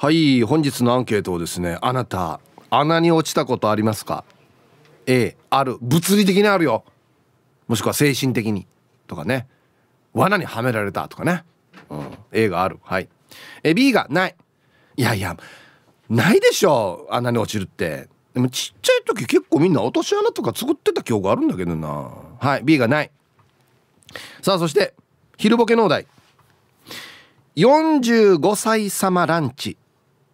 はい本日のアンケートをですねあなた穴に落ちたことありますか A ある物理的にあるよもしくは精神的にとかね罠にはめられたとかね、うん、A があるはいえ B がないいやいやないでしょ穴に落ちるってでもちっちゃい時結構みんな落とし穴とか作ってた記憶あるんだけどなはい B がないさあそして昼ボケ農大45歳様ランチ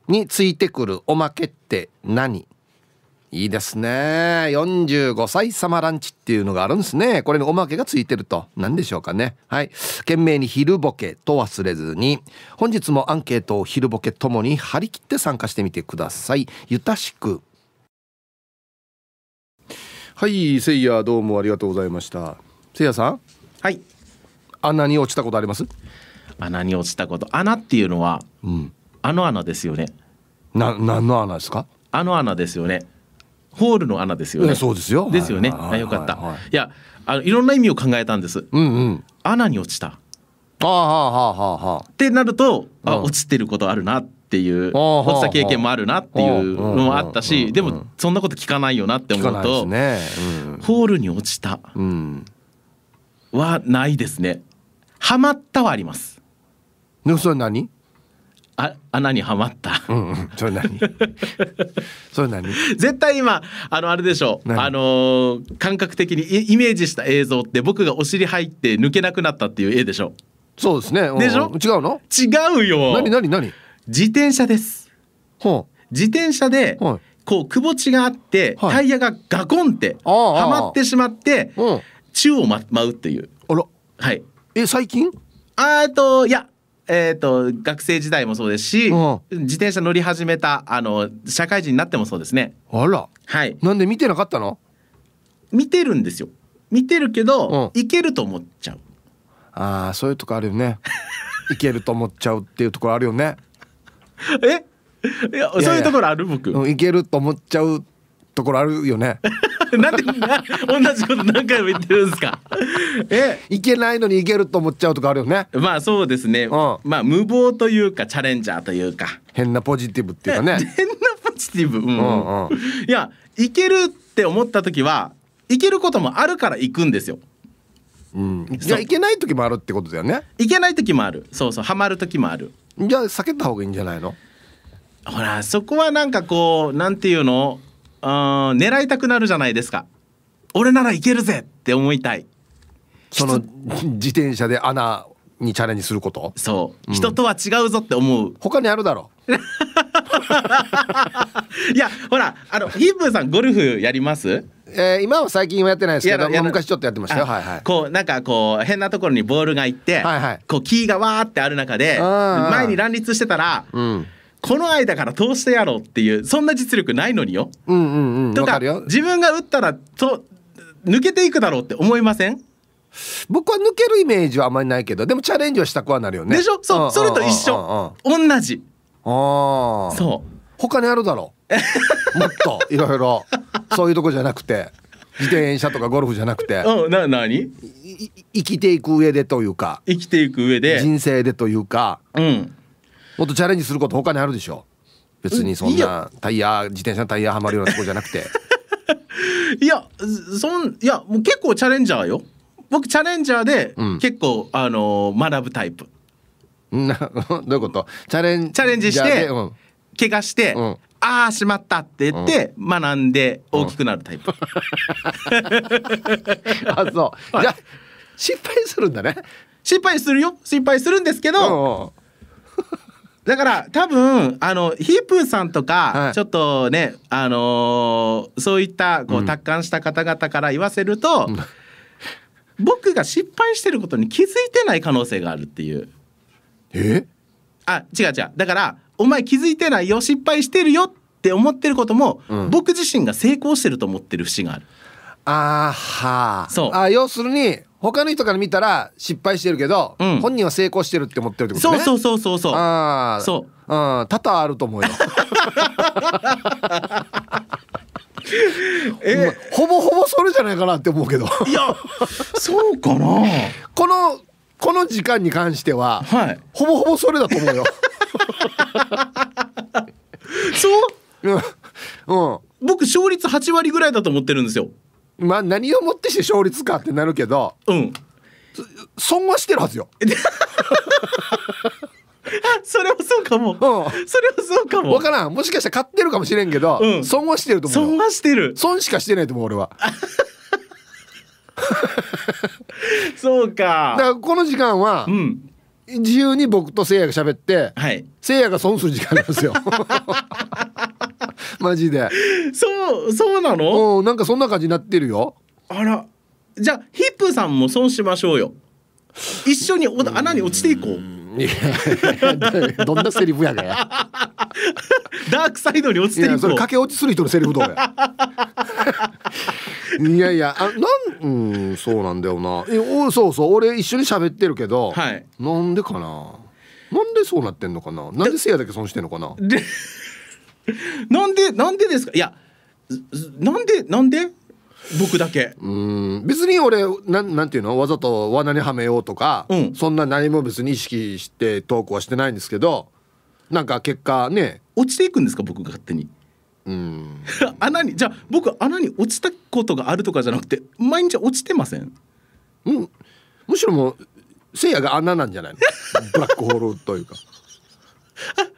についてくるおまけって何いいですね45歳様ランチっていうのがあるんですねこれにおまけがついてると何でしょうかねはい懸命に昼ボケと忘れずに本日もアンケートを昼ボケともに張り切って参加してみてくださいゆたしくはいせいやどうもありがとうございましたせいやさんはい穴に落ちたことあります穴に落ちたこと穴っていうのは、うん、あの穴ですよねな何の穴ですかあの穴ですよねホールの穴ですよね。そうですよ。ですよね。あ、よかった。いや、あの、いろんな意味を考えたんです。うんうん。穴に落ちた。ああ、はあ、はあ、はあ。ってなると、あ、落ちてることあるなっていう、落ちた経験もあるなっていうのもあったし、でも、そんなこと聞かないよなって思うと。ね。ホールに落ちた。はないですね。はまったはあります。でも、それ何。あ穴にはまった。うん、うん、それ何？それ何？絶対今あのあれでしょう。あの感覚的にイメージした映像って僕がお尻入って抜けなくなったっていう絵でしょ。そうですね。でしょ？違うの？違うよ。何何何？自転車です。ほう。自転車で。はいこう、窪地があって、タイヤがガコンって、はまってしまって、うん、宙を舞うっていう。あら。はい。え、最近あーと、いや、えーと、学生時代もそうですし、自転車乗り始めたあの社会人になってもそうですねあら、はい、なんで見てなかったの見てるんですよ見てるけど、うん、いけると思っちゃうああそういうとこあるよね いけると思っちゃうっていうところあるよねえいやそういうところある僕いけると思っちゃうところあるよね なんで同じこと何回も言ってるんですか。え、いけないのに行けると思っちゃうとかあるよね。まあそうですね。うん、まあ無謀というかチャレンジャーというか。変なポジティブっていうかね。変なポジティブ。うん、うんうん、いや、いけるって思った時は、いけることもあるから行くんですよ。うん、じゃあいけない時もあるってことだよねいけない時もあるそうそうハマる時もあるじゃあ避けた方がいいんじゃないのほらそこはなんかこうなんていうのうん狙いたくなるじゃないですか俺ならいけるぜって思いたいその自転車で穴にチャレンジすることそう、うん、人とは違うぞって思う他にあるだろ いやほらあのヒップさんゴルフやりますえー、今は最近はやってないですけど、昔ちょっとやってましたよ、はいはい、こうなんかこう変なところにボールがいって、はいはい、こうキーがわーってある中で前に乱立してたら、うん、この間から通してやろうっていうそんな実力ないのによ。うんうんうん、とかるよ自分が打ったらと抜けていくだろうって思いません僕は抜けるイメージはあまりないけどでもチャレンジはしたくはなるよね。でしょそう、うんうん、それと一緒、うんうん、同じ。ああそう他にあるだろう もっといろいろそういうとこじゃなくて自転車とかゴルフじゃなくてうん、な何生きていく上でというか生きていく上で人生でというか、うん、もっとチャレンジすること他にあるでしょ別にそんなタイヤ自転車のタイヤはまるようなとこじゃなくて いやそんいやもう結構チャレンジャーよ僕チャレンジャーで結構、うん、あの学ぶタイプな どういうことチャレンチャレンジして、うん、怪我して、うん、ああしまったって言って、うん、学んで大きくなるタイプ、あそう、じゃ失敗するんだね失敗するよ失敗するんですけど、だから多分あのヒープーさんとか、はい、ちょっとねあのー、そういったこう達観した方々から言わせると、うん、僕が失敗してることに気づいてない可能性があるっていう。えあ違う違うだからお前気づいてないよ失敗してるよって思ってることも、うん、僕自身が成功してると思ってる節がある。あはそうあ要するに他の人から見たら失敗してるけど、うん、本人は成功してるって思ってるってことねそうそうそうそうあそううん多々あると思うよ えほぼほぼそれじゃないかなって思うけどいやそうかなこのこの時間に関しては、はい、ほぼほぼそれだと思うよそう、うん、うん、僕勝率8割ぐらいだと思ってるんですよまあ、何をもってして勝率かってなるけど、うん、損はしてるはずよ。それはそうかも、うん、それはそうかも分からんもしかしたら買ってるかもしれんけど、うん、損はしてると思う損はしてる損しかしてないと思う俺は そうかだからこの時間は、うん、自由に僕とせいやが喋って、はい、せいやが損する時間なんですよ マジでそうそうなのうんなんかそんな感じになってるよあらじゃあヒップさんも損しましょうよ一緒にお穴に落ちていこういやどんなセリフやかや ダークサイドに落ちていこうそれ駆け落ちする人のセリフどうやいやいやあなんうんそうなんだよなおそうそう俺一緒に喋ってるけど、はい、なんでかななんでそうなってんのかななんでせいやだけ損してんのかな なんでなんでですかいやなんでなんで僕だけうん別に俺なんなんていうのわざと罠にはめようとか、うん、そんな何も別に意識してトークはしてないんですけどなんか結果ね落ちていくんですか僕が勝手にうん 穴にじゃあ僕穴に落ちたことがあるとかじゃなくて毎日落ちてません、うん、むしろもうせいやが穴なんじゃないの ブラックホールというか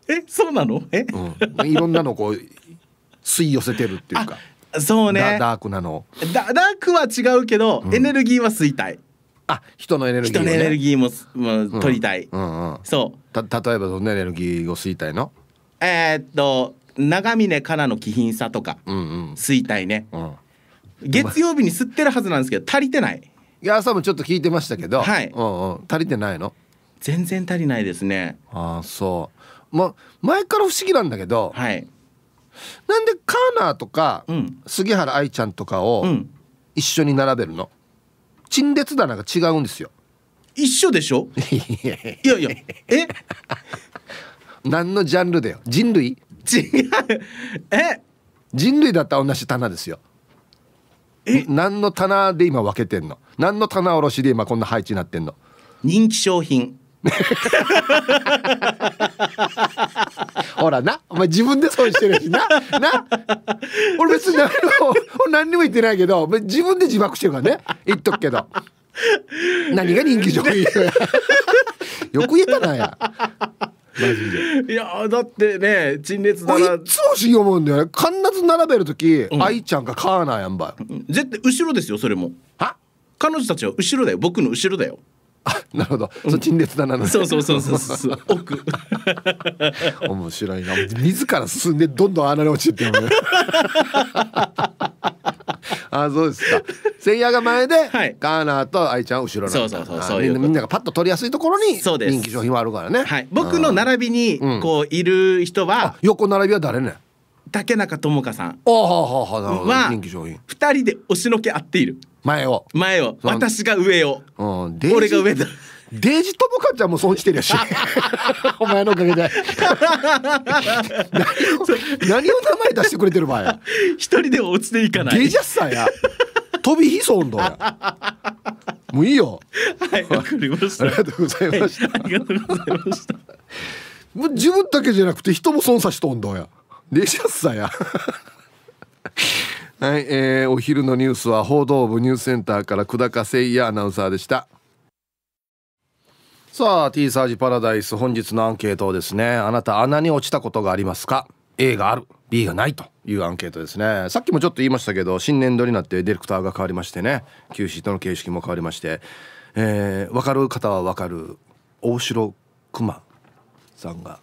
えそうなのえ、うん、いろんなのこう吸い寄せてるっていうかそうねダークなのダダークは違うけど、うん、エネルギーは吸いたいあ人のエネルギー、ね、人のエネルギーも、まあ、取りたい、うん、うんうんそうた例えばどんなエネルギーを吸いたいのえー、っと長峰からの気品さとか、うんうん、吸いたいね、うん、月曜日に吸ってるはずなんですけど足りてないいや朝もちょっと聞いてましたけど、はい、うんうん、足りてないの全然足りないですねああそうま、前から不思議なんだけど、はい、なんでカーナーとか、うん、杉原愛ちゃんとかを一緒に並べるの陳列棚が違うんですよ一緒でしょ いやいやえ何のジャンルだよ人類違うえ人類だったら同じ棚ですよえ何の棚で今分けてんの何の棚卸しで今こんな配置になってんの人気商品 ほらなお前自分で損してるしな な俺別に何も何にも言ってないけど自分で自爆してるからね言っとくけど 何が人気上位よく言えたなやいやだってね陳列だないつもし思うんだよね必ず並べる時、うん、愛ちゃんがカーナーやんばい絶対後ろですよそれもは彼女たちは後ろだよ僕の後ろだよあなるほど、うん、陳列棚の、そうそうそうそうそう奥 面白いな自ら進んでどんどん穴に落ちてっ あそうですかせいやが前で、はい、ガーナーと愛ちゃん後ろそうそうそうそうみんながパッと取りやすいところに人気商品はあるからね、はい、僕の並びにこういる人は、うん、横並びは誰ね竹中智香さんはははなるほど。人気商品二人で押しのけ合っている前を前を私が上をうん俺が上だデイジともカちゃんも損してるやし お前のおかげで何を何を名前出してくれてる場合一人では落ちていかないデイジャスさんや飛び火損だやもういいよはいわかりましたありがとうございました、はいありがとうございましたもう自分だけじゃなくて人も損さしとんどやデイジャスさんやはい、えー、お昼のニュースは報道部ニュースセンターから久高誠也アナウンサーでしたさあ T サージパラダイス本日のアンケートですねあなた穴に落ちたことがありますか A がある B がないというアンケートですねさっきもちょっと言いましたけど新年度になってディレクターが変わりましてね旧シートの形式も変わりまして、えー、分かる方は分かる大城熊さんが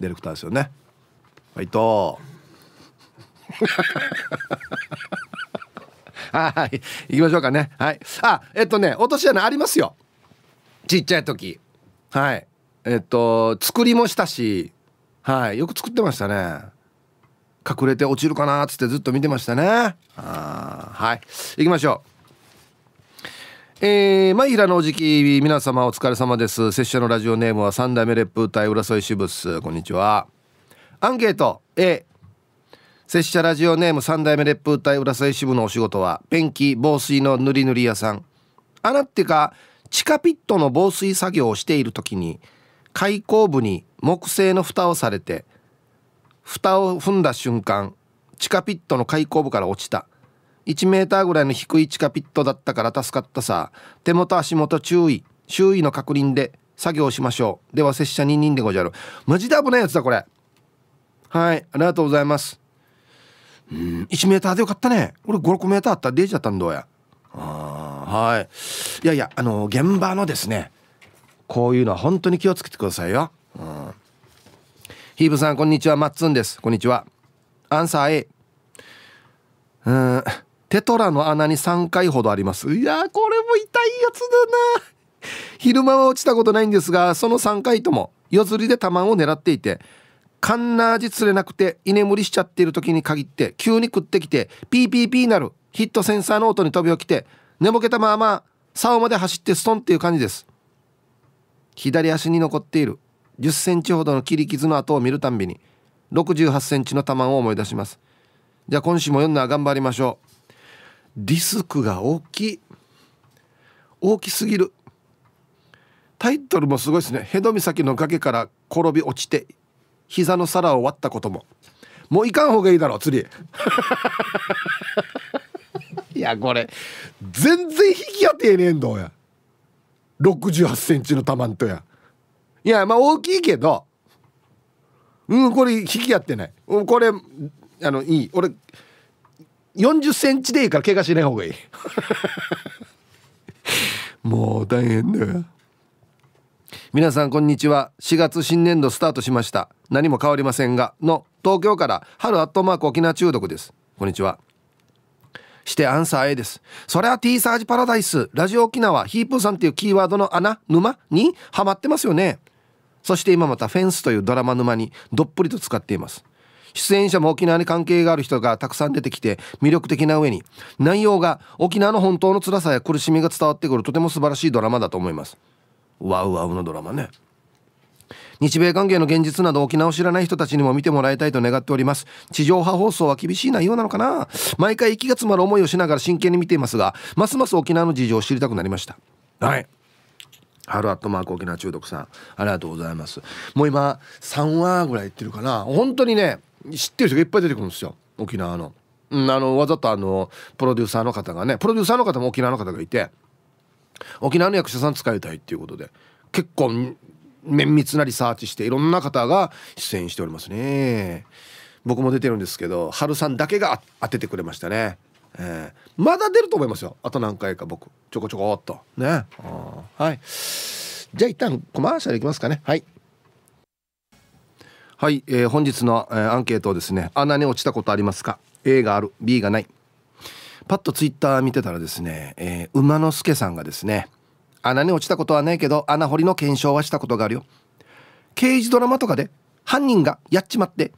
ディレクターですよねはいと はい。行きましょうかね。はい。あ、えっとね、落とし穴ありますよ。ちっちゃい時。はい。えっと、作りもしたし、はい。よく作ってましたね。隠れて落ちるかなっつってずっと見てましたね。あはい。行きましょう。えー、前平のおじき皆様お疲れ様です拙者のラジオネームは三代目烈風隊浦添支部こんにちはアンケート A 拙者ラジオネーム三代目烈風隊浦添支部のお仕事はペンキ防水の塗り塗り屋さんあなってか地下ピットの防水作業をしている時に開口部に木製の蓋をされて蓋を踏んだ瞬間地下ピットの開口部から落ちた1メーターぐらいの低い地下ピットだったから助かったさ手元足元注意周囲の確認で作業しましょうでは拙者2人でごじゃるマジで危ないやつだこれはいありがとうございますうん、1メーターでよかったね。俺5、6メーターあったら出ちゃったんどうや。ああ、はい。いやいや、あの、現場のですね、こういうのは本当に気をつけてくださいよ。うん。ヒーブさん、こんにちは。マッツンです。こんにちは。アンサー A。うん、テトラの穴に3回ほどあります。いやこれも痛いやつだな。昼間は落ちたことないんですが、その3回とも、夜釣りで玉を狙っていて、カンナ味釣れなくて居眠りしちゃっている時に限って急に食ってきてピーピーピーなるヒットセンサーの音に飛び起きて寝ぼけたまま竿まで走ってストンっていう感じです左足に残っている1 0センチほどの切り傷の跡を見るたんびに6 8センチの玉を思い出しますじゃあ今週も読んだら頑張りましょうリスクが大きい大きすぎるタイトルもすごいですね「ヘド岬の崖から転び落ちて膝の皿を割ったことももういかん方がいいだろう釣り いやこれ全然引き当てねえんどうや68センチのタマントやいやまあ大きいけどうんこれ引き合ってないこれあのいい俺40センチでいいから怪我しない方がいい もう大変だよ皆さんこんにちは4月新年度スタートしました何も変わりませんがの東京から春アットマーク沖縄中毒ですこんにちはしてアンサー A ですそれは T サージパラダイスラジオ沖縄ヒープーさんっていうキーワードの穴沼にはまってますよねそして今またフェンスというドラマ沼にどっぷりと使っています出演者も沖縄に関係がある人がたくさん出てきて魅力的な上に内容が沖縄の本当の辛さや苦しみが伝わってくるとても素晴らしいドラマだと思いますワウワウのドラマね日米関係の現実など沖縄を知らない人たちにも見てもらいたいと願っております地上波放送は厳しい内容なのかな毎回息が詰まる思いをしながら真剣に見ていますがますます沖縄の事情を知りたくなりましたはいハルアットマーク沖縄中毒さんありがとうございますもう今3話ぐらい言ってるかな本当にね知ってる人がいっぱい出てくるんですよ沖縄の,、うん、あのわざとあのプロデューサーの方がねプロデューサーの方も沖縄の方がいて沖縄の役者さん使いたいっていうことで結構綿密なリサーチしていろんな方が出演しておりますね僕も出てるんですけど春さんだけが当ててくれましたね、えー、まだ出ると思いますよあと何回か僕ちょこちょこっとねはいじゃあ一旦コマーシャルいきますかねはいはい、えー、本日の、えー、アンケートをですね穴に落ちたことありますか A がある B がないパッとツイッター見てたらですね、えー、馬之助さんがですね穴に落ちたことはないけど穴掘りの検証はしたことがあるよ刑事ドラマとかで犯人がやっちまって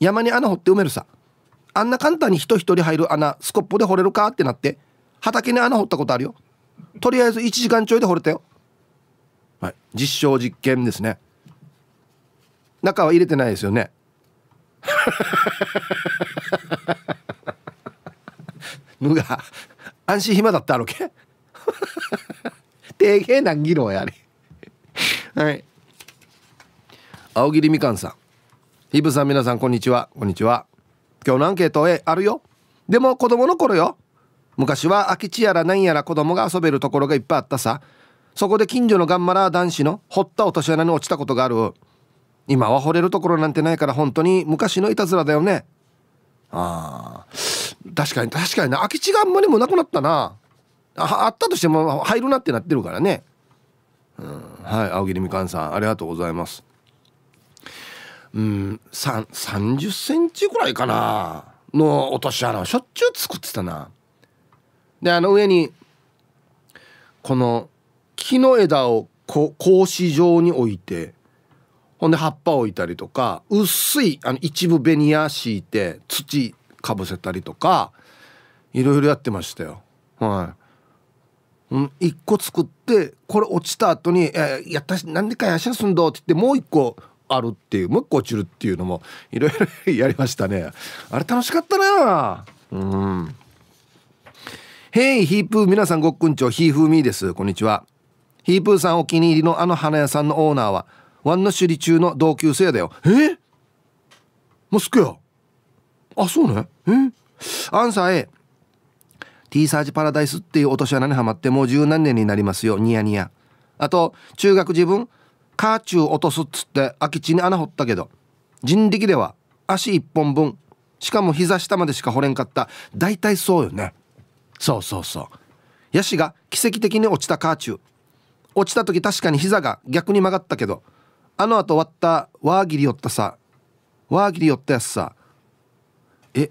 山に穴掘って埋めるさあんな簡単に人一人入る穴スコップで掘れるかってなって畑に穴掘ったことあるよとりあえず1時間ちょいで掘れたよはい実証実験ですね中は入れてないですよね無が安心暇だったろけ定型難議論やれはい青桐みかんさんひぶさん皆さんこんにちはこんにちは今日のアンケートへあるよでも子供の頃よ昔は空き地やら何やら子供が遊べるところがいっぱいあったさそこで近所のガンマラ男子の掘った落とし穴に落ちたことがある今は掘れるところなんてないから本当に昔のいたずらだよねあ確かに確かにな空き地があんまりもなくなったなああったとしても入るなってなってるからねうんはい青桐みかんさんありがとうございますうん3 0センチぐらいかなの落とし穴をしょっちゅう作ってたなであの上にこの木の枝をこ格子状に置いてほんで葉っぱ置いたりとか薄いあの一部ベニヤ敷いて土かぶせたりとかいろいろやってましたよはい、うん、1個作ってこれ落ちた後に「えー、やったし何でかやしゃすんど」って言ってもう1個あるっていうもう1個落ちるっていうのもいろいろやりましたねあれ楽しかったなうん「ヘイヒープー皆さんごっくんちょヒーフーミーですこんにちは」ヒープーさんお気に入りのあの花屋さんのオーナーはワンナシュリ中の同級生だよえスクやあそうねえアンサー A T サージパラダイスっていう落とし穴にはまってもう十何年になりますよニヤニヤあと中学自分カーチュー落とすっつって空き地に穴掘ったけど人力では足一本分しかも膝下までしか掘れんかった大体そうよねそうそうそうヤシが奇跡的に落ちたカーチュー落ちた時確かに膝が逆に曲がったけどあの後終わった輪ーり寄ったさ輪ーり寄ったやつさえ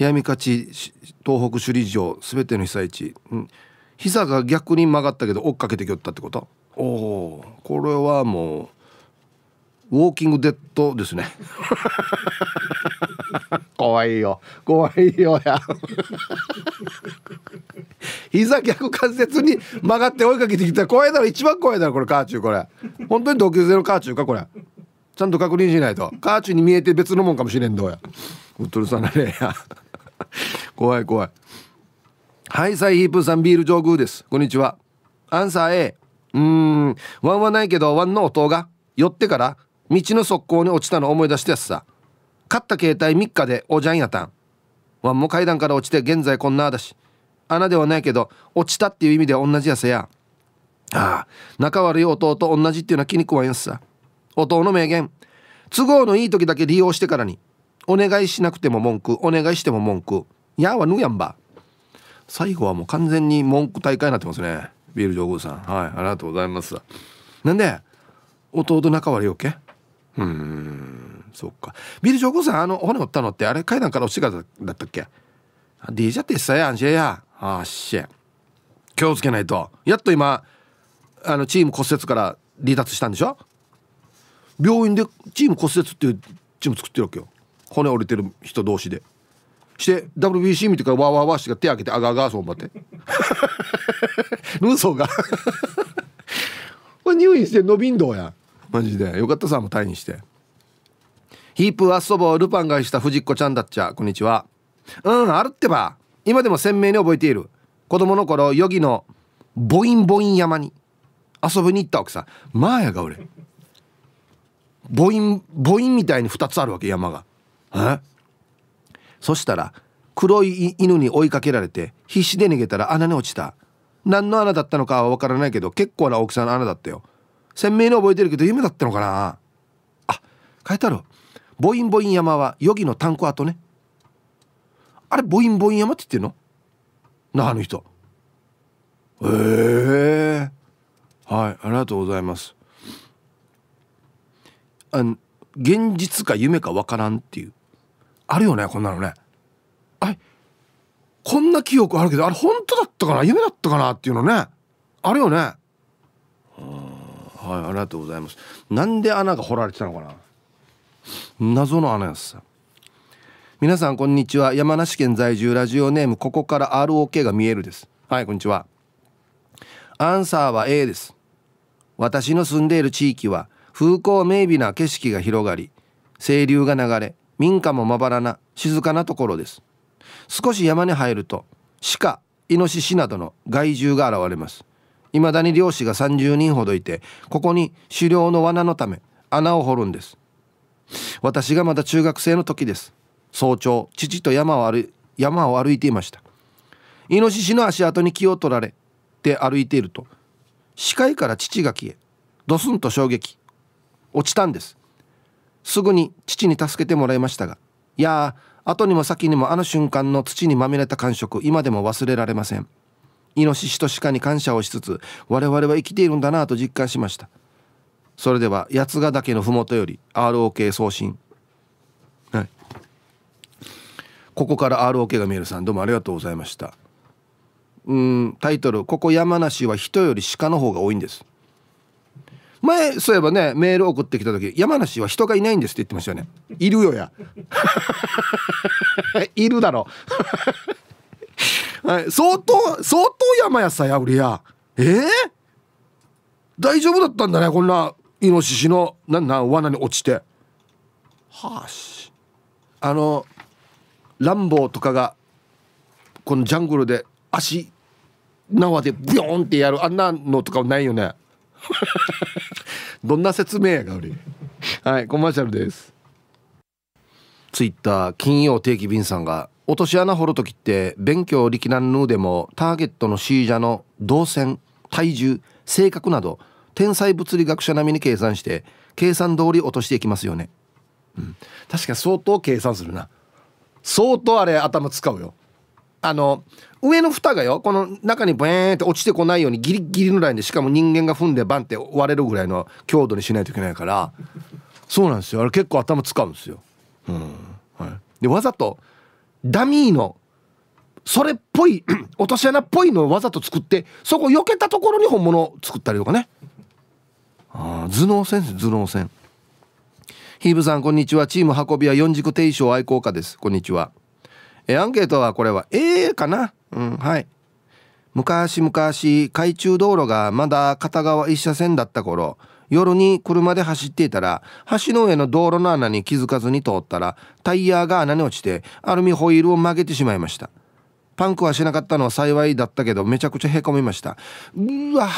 冷み勝ち東北首里城全ての被災地、うん、膝が逆に曲がったけど追っかけてきよったってことおおこれはもうウォーキングデッドですね 怖いよ怖いよや膝逆関節に曲がって追いかけてきたら怖いだろ一番怖いだろこれカーチューこれ本当に同級生のカーチューかこれちゃんと確認しないとカーチューに見えて別のもんかもしれんどうやうっとるさなれや 怖い怖いハイサイヒープさんビール上宮ですこんにちはアンサー A うーんワンはないけどワンの音が寄ってから道の側溝に落ちたの思い出してやつさ買った携帯3日でおじゃんやたんワンも階段から落ちて現在こんなだし穴ではないけど落ちたっていう意味では同じやせやああ仲悪い弟と同じっていうのは気に食わんやつさ弟の名言都合のいい時だけ利用してからにお願いしなくても文句お願いしても文句やはぬやんば最後はもう完全に文句大会になってますねビール上宮さんはいありがとうございますなんで弟仲悪いよっけうんそっかビルジョコさんあの骨折ったのってあれ階段から落ちてからだったっけ ?D じゃってさやんしやあっしゃ気をつけないとやっと今あのチーム骨折から離脱したんでしょ病院でチーム骨折っていうチーム作ってるわけよ骨折れてる人同士でして WBC 見てからわわわして手開けてあがあがそう思って嘘 ソが これ入院して伸びんどうやマジでよかったさも退院してヒープーアッソボルパンがした藤子ちゃんだっちゃこんにちはうんあるってば今でも鮮明に覚えている子供の頃ヨギのボインボイン山に遊びに行った奥さん。まあやが俺ボインボインみたいに2つあるわけ山がえそしたら黒い犬に追いかけられて必死で逃げたら穴に落ちた何の穴だったのかは分からないけど結構な大きさの穴だったよ鮮明に覚えてるけど夢だったのかなあ書いてあるボインボイン山はヨギの炭鉱跡ねあれボインボイン山って言ってんの那覇の人ええー、はいありがとうございますあの現実か夢かわからんっていうあるよねこんなのねあれこんな記憶あるけどあれ本当だったかな夢だったかなっていうのねあるよねうんはいありがとうございますなんで穴が掘られてたのかな謎の穴やす皆さんこんにちは山梨県在住ラジオネームここから ROK が見えるですはいこんにちはアンサーは A です私の住んでいる地域は風光明媚な景色が広がり清流が流れ民家もまばらな静かなところです少し山に入ると鹿イノシシなどの害獣が現れます未だに漁師が30人ほどいてここに狩猟の罠のため穴を掘るんです私がまだ中学生の時です早朝父と山を歩山を歩いていましたイノシシの足跡に気を取られて歩いていると視界から父が消えドスンと衝撃落ちたんですすぐに父に助けてもらいましたがいやー後にも先にもあの瞬間の土にまみれた感触今でも忘れられませんイノシシと鹿に感謝をしつつ我々は生きているんだなと実感しましたそれでは八ヶ岳の麓より ROK 送信はいここから ROK が見えるさんどうもありがとうございましたうんタイトル「ここ山梨は人より鹿の方が多いんです」前そういえばねメール送ってきた時「山梨は人がいないんです」って言ってましたよね「いるよや」「いるだろ」はい、相当相当山やさやりやえー、大丈夫だったんだねこんなイノシシのなんなん罠に落ちてはあしあのランボーとかがこのジャングルで足縄でビヨンってやるあんなのとかないよね どんな説明やおりはいコマーシャルですツイッター金曜定期便さんが落とし穴掘る時って勉強力難ぬでもターゲットの C 者の動線体重性格など天才物理学者並みに計算して計算通り落としていきますよね、うん、確か相当計算するな相当あれ頭使うよあの上の蓋がよこの中にブーンって落ちてこないようにギリギリのラインでしかも人間が踏んでバンって割れるぐらいの強度にしないといけないからそうなんですよあれ結構頭使うんですよ、うんはい、でわざとダミーのそれっぽい 落とし穴っぽいのをわざと作ってそこ避けたところに本物を作ったりとかねああ頭脳戦頭脳戦ヒーブさんこんにちはチーム運びは四軸定称愛好家ですこんにちはえアンケートはこれは A かなうんはい昔々海中道路がまだ片側一車線だった頃夜に車で走っていたら橋の上の道路の穴に気づかずに通ったらタイヤが穴に落ちてアルミホイールを曲げてしまいましたパンクはしなかったのは幸いだったけどめちゃくちゃへこみましたうわ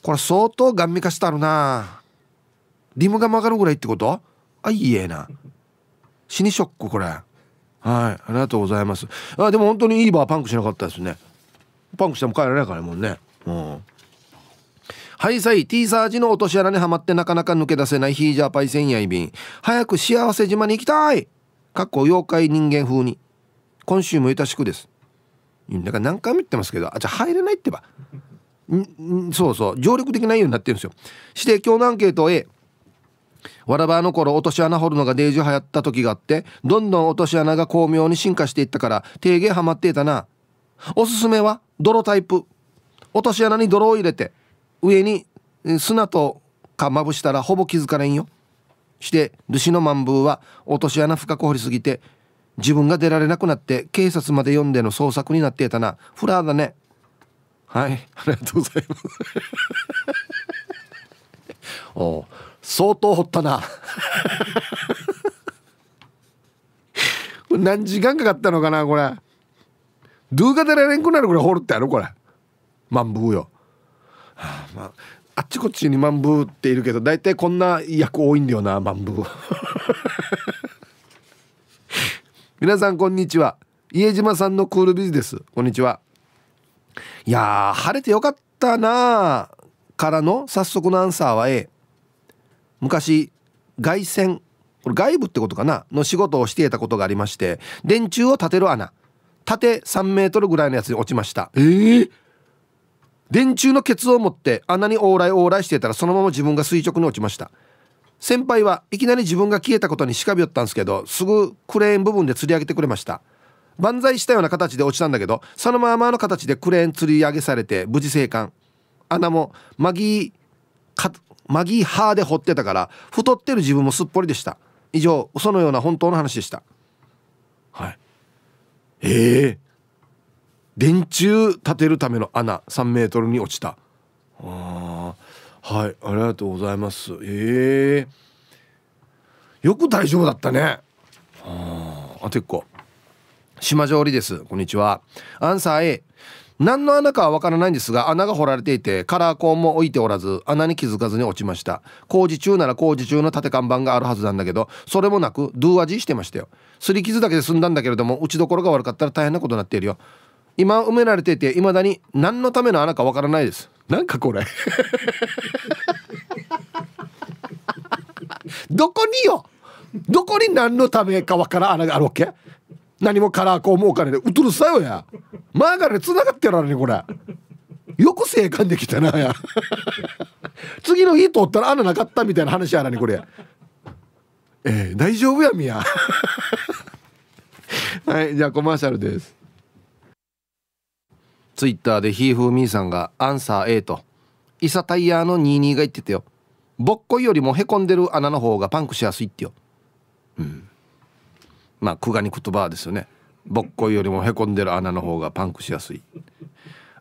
これ相当ガン見化したるなリムが曲がるぐらいってことあいいえな死にショックこれはいありがとうございますあでも本当にいいバーパンクしなかったですねパンクしても帰らないからもんねうんハイサイ、ティーサージの落とし穴にはまってなかなか抜け出せないヒージャーパイセンやイビン。早く幸せ島に行きたいかっこ妖怪人間風に。今週もいたしくです。だから何回も言ってますけど、あ、じゃあ入れないってば。んそうそう、上陸できないようになってるんですよ。して今日のアンケート A。わらばの頃落とし穴掘るのがデージュ流行った時があってどんどん落とし穴が巧妙に進化していったから定芸はまっていたなおすすめは泥タイプ落とし穴に泥を入れて上に砂とかまぶしたらほぼ気づかれんよしてルのマンブーは落とし穴深く掘りすぎて自分が出られなくなって警察まで呼んでの捜索になってたなフラーだねはいありがとうございますお相当掘ったな 何時間かかったのかなこれドゥが出られんくなるぐらい掘るってやるこれマンブーよはあ、まああっちこっちにんぶっているけど大体こんな役多いんだよな万部 皆さんこんにちは家島さんのクールビズですこんにちはいや晴れてよかったなからの早速のアンサーは A 昔外線これ外部ってことかなの仕事をしていたことがありまして電柱を立てる穴縦3メートルぐらいのやつに落ちましたええー電柱のケツを持って穴に往来往来してたらそのまま自分が垂直に落ちました先輩はいきなり自分が消えたことにしかびよったんですけどすぐクレーン部分で釣り上げてくれました万歳したような形で落ちたんだけどそのままの形でクレーン釣り上げされて無事生還穴もマギーマギー歯で掘ってたから太ってる自分もすっぽりでした以上嘘のような本当の話でしたはいええー電柱立てるための穴3メートルに落ちたあはいありがとうございますえー、よく大丈夫だったねああてっこ島上りですこんにちはアンサー A 何の穴かはわからないんですが穴が掘られていてカラーコーンも置いておらず穴に気づかずに落ちました工事中なら工事中の縦看板があるはずなんだけどそれもなくドゥア味してましたよ擦り傷だけで済んだんだけれども打ちどころが悪かったら大変なことになっているよ今埋められていていまだに何のための穴かわからないですなんかこれ どこによどこに何のためかわからん穴があるわけ何もカラーコーもお金でうとるさよやマーガレン繋がってるのにこれよく生還できたなや 次の日通ったら穴なかったみたいな話やなにこれえー、大丈夫やみや はいじゃあコマーシャルですツイッターでひーふーみーさんがアンサー A と、イサタイヤーの22が言っててよ。ぼっこいよりもへこんでる穴の方がパンクしやすいってよ。うん。まあ、苦がに言葉ですよね。ぼっこいよりもへこんでる穴の方がパンクしやすい。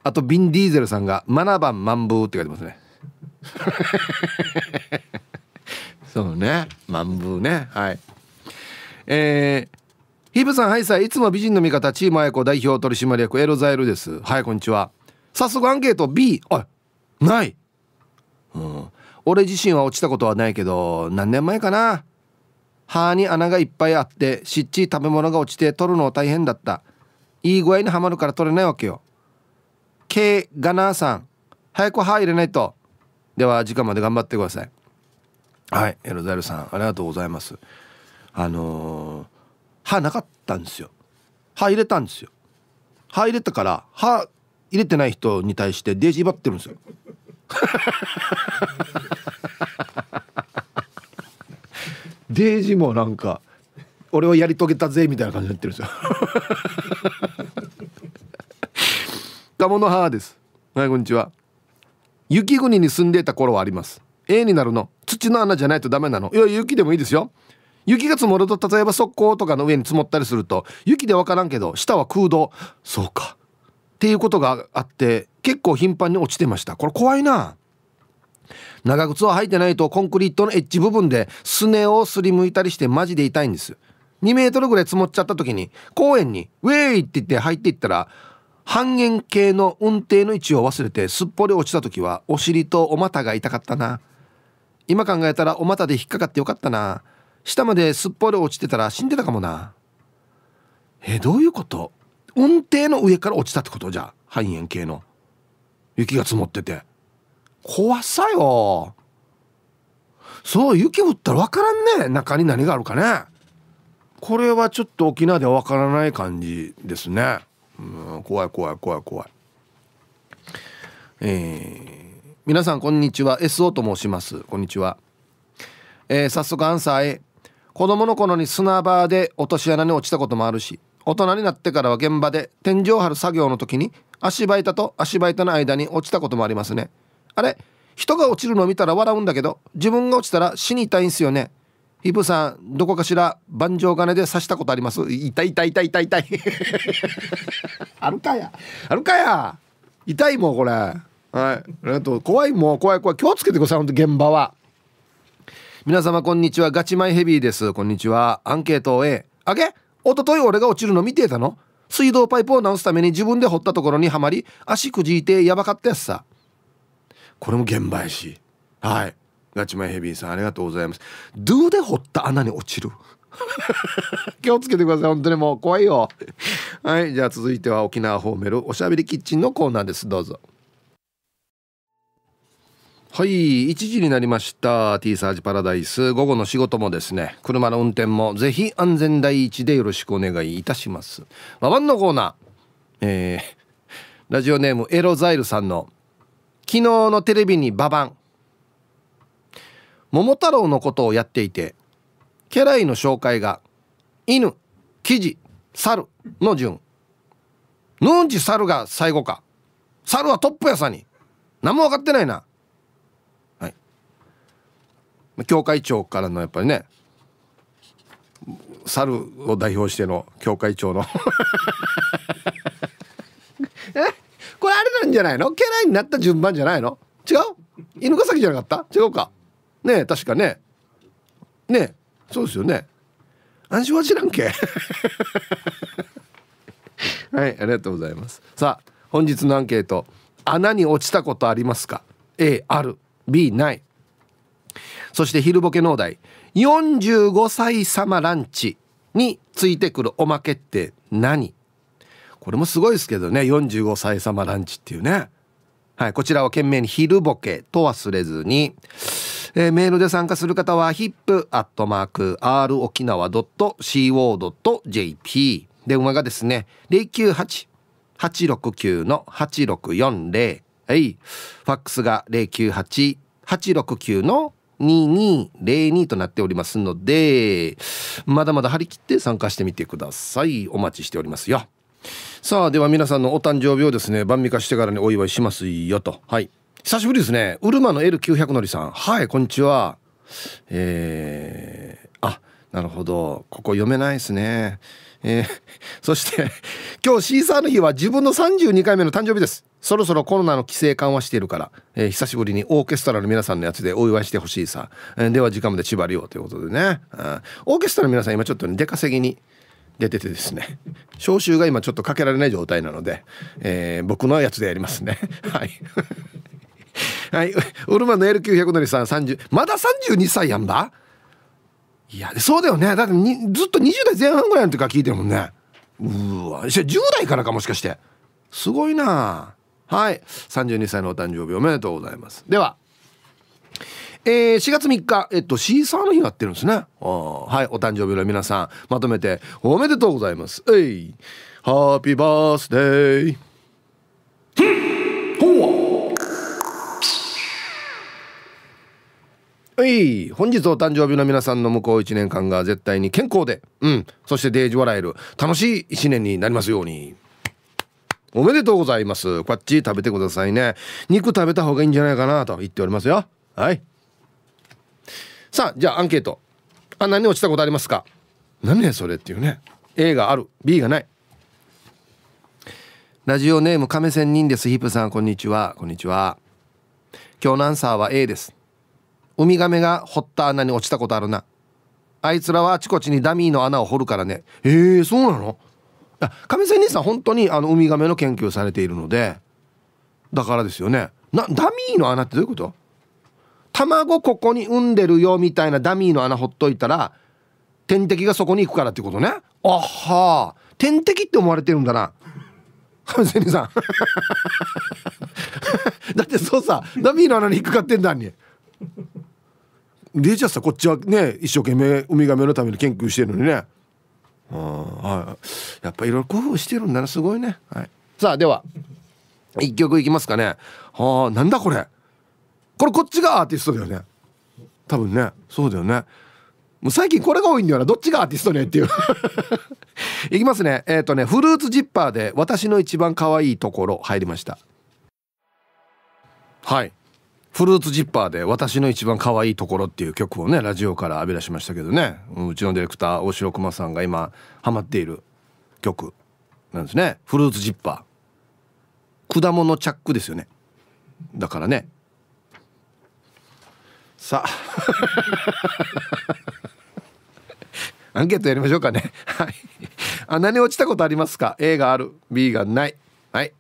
あと、ビン・ディーゼルさんが7番マンブーって書いてますね。そうね。マンブーね。はい。えー、ヒブさん、ハイサイ、いつも美人の味方、チームあやこ代表取締役、エロザイルです。はい、こんにちは。早速アンケート B。あ、ない。うん。俺自身は落ちたことはないけど、何年前かな。歯に穴がいっぱいあって、しっちり食べ物が落ちて取るの大変だった。いい具合にはまるから取れないわけよ。K ガナーさん、早く歯入れないと。では、時間まで頑張ってください。はい、エロザイルさん、ありがとうございます。あのー歯なかったんですよ歯入れたんですよ歯入れたから歯入れてない人に対してデージ威張ってるんですよ デージもなんか俺はやり遂げたぜみたいな感じになってるんですよ鴨の母ですはいこんにちは雪国に住んでいた頃はあります A になるの土の穴じゃないとダメなのいや雪でもいいですよ雪が積もると例えば側溝とかの上に積もったりすると雪で分からんけど下は空洞そうかっていうことがあって結構頻繁に落ちてましたこれ怖いな長靴は履いてないとコンクリートのエッジ部分ですねをすりむいたりしてマジで痛いんです2メートルぐらい積もっちゃった時に公園に「ウェイ!」って言って入っていったら半円形の運転の位置を忘れてすっぽり落ちた時はお尻とお股が痛かったな今考えたらお股で引っかかってよかったな下まですっぽり落ちてたら死んでたかもなえどういうこと運転の上から落ちたってことじゃ肺炎系の雪が積もってて怖さよそう雪降ったら分からんね中に何があるかねこれはちょっと沖縄では分からない感じですねうん怖い怖い怖い怖いえー、皆さんこんにちは SO と申しますこんにちはえー、早速アンサー子供の頃に砂場で落とし穴に落ちたこともあるし大人になってからは現場で天井を張る作業の時に足場板と足場板の間に落ちたこともありますねあれ人が落ちるのを見たら笑うんだけど自分が落ちたら死に痛いんすよねイブさんどこかしら盤上金で刺したことあります痛い痛い痛い痛い痛い あるかやあるかや痛いもうこれはいえっと怖いもう怖い怖い気をつけてください本当現場は皆様こんにちはガチマイヘビーですこんにちはアンケートを A あげおととい俺が落ちるの見てたの水道パイプを直すために自分で掘ったところにはまり足くじいてやばかったやつさこれも現場やしはいガチマイヘビーさんありがとうございますドゥで掘った穴に落ちる 気をつけてください本当にもう怖いよはいじゃあ続いては沖縄ホーメルおしゃべりキッチンのコーナーですどうぞはい、1時になりました。T サージパラダイス。午後の仕事もですね、車の運転もぜひ安全第一でよろしくお願いいたします。まばのコーナー、えー、ラジオネームエロザイルさんの、昨日のテレビにババン。桃太郎のことをやっていて、家来の紹介が、犬、キジ、猿の順。のんジ猿が最後か。猿はトップやさに。何も分かってないな。教会長からのやっぱりね猿を代表しての教会長の これあれなんじゃないの家来になった順番じゃないの違う犬ヶ崎じゃなかった違うかねえ確かねねえそうですよね安心は知らんけ はいありがとうございますさあ本日のアンケート穴に落ちたことありますか A ある B ないそして昼ボケ農大45歳様ランチについてくるおまけって何これもすごいですけどね45歳様ランチっていうねはいこちらは懸命に昼ボケと忘れずに、えー、メールで参加する方は hip.rokinawa.co.jp 電話がですね098869-8640はいファックスが098869の2202となっておりますのでまだまだ張り切って参加してみてくださいお待ちしておりますよさあでは皆さんのお誕生日をですね晩御化してからにお祝いしますよとはい久しぶりですねウルマの L900 のりさんはいこんにちはえー、あなるほどここ読めないですねえー、そして 今日シーサーの日は自分の32回目の誕生日ですそろそろコロナの規制緩和しているから、えー、久しぶりにオーケストラの皆さんのやつでお祝いしてほしいさ、えー、では時間まで縛りようということでね、うん、オーケストラの皆さん今ちょっと、ね、出稼ぎに出ててですね招集が今ちょっとかけられない状態なので、えー、僕のやつでやりますね はいはいウルマの L900 のりさん30まだ32歳やんばいやそうだよねだってずっと20代前半ぐらいの時から聞いてるもんねうわ10代からかもしかしてすごいなはい32歳のお誕生日おめでとうございますではえー、4月3日、えっと、シーサーの日になってるんですね。はい、お誕生日の皆さん、まとめておめでとうございます。えい、ハッピーバースデー。はい本日お誕生日の皆さんの向こう1年間が絶対に健康でうんそしてデージ笑える楽しい1年になりますようにおめでとうございますこっち食べてくださいね肉食べた方がいいんじゃないかなと言っておりますよはいさあじゃあアンケートあ何落ちたことありますか何ねそれっていうね A がある B がないラジオネーム亀仙人ですヒップさんこんにちはこんにちは今日のアンサーは A ですウミガメが掘った穴に落ちたことあるなあいつらはあちこちにダミーの穴を掘るからねえー、そうなのあ亀仙人さん本当にあのウミガメの研究をされているのでだからですよねなダミーの穴ってどういうこと卵ここに産んでるよみたいなダミーの穴ほっといたら天敵がそこに行くからってことねあはあ。天敵って思われてるんだな亀仙人さん だってそうさダミーの穴に引っかかってんだに出ちゃったこっちはね一生懸命ウミガメのために研究してるのにねはい、やっぱいろいろ工夫してるんだなすごいね、はい、さあでは1曲いきますかねはあなんだこれこれこっちがアーティストだよね多分ねそうだよねもう最近これが多いんだよなどっちがアーティストねっていう いきますねえっ、ー、とねフルーツジッパーで私の一番可愛いところ入りましたはいフルーツジッパーで私の一番可愛いところっていう曲をねラジオから浴び出しましたけどねうちのディレクター大城熊さんが今ハマっている曲なんですねフルーツジッパー果物チャックですよねだからねさあ アンケートやりましょうかねはいあ何落ちたことありますか A がある B がないはい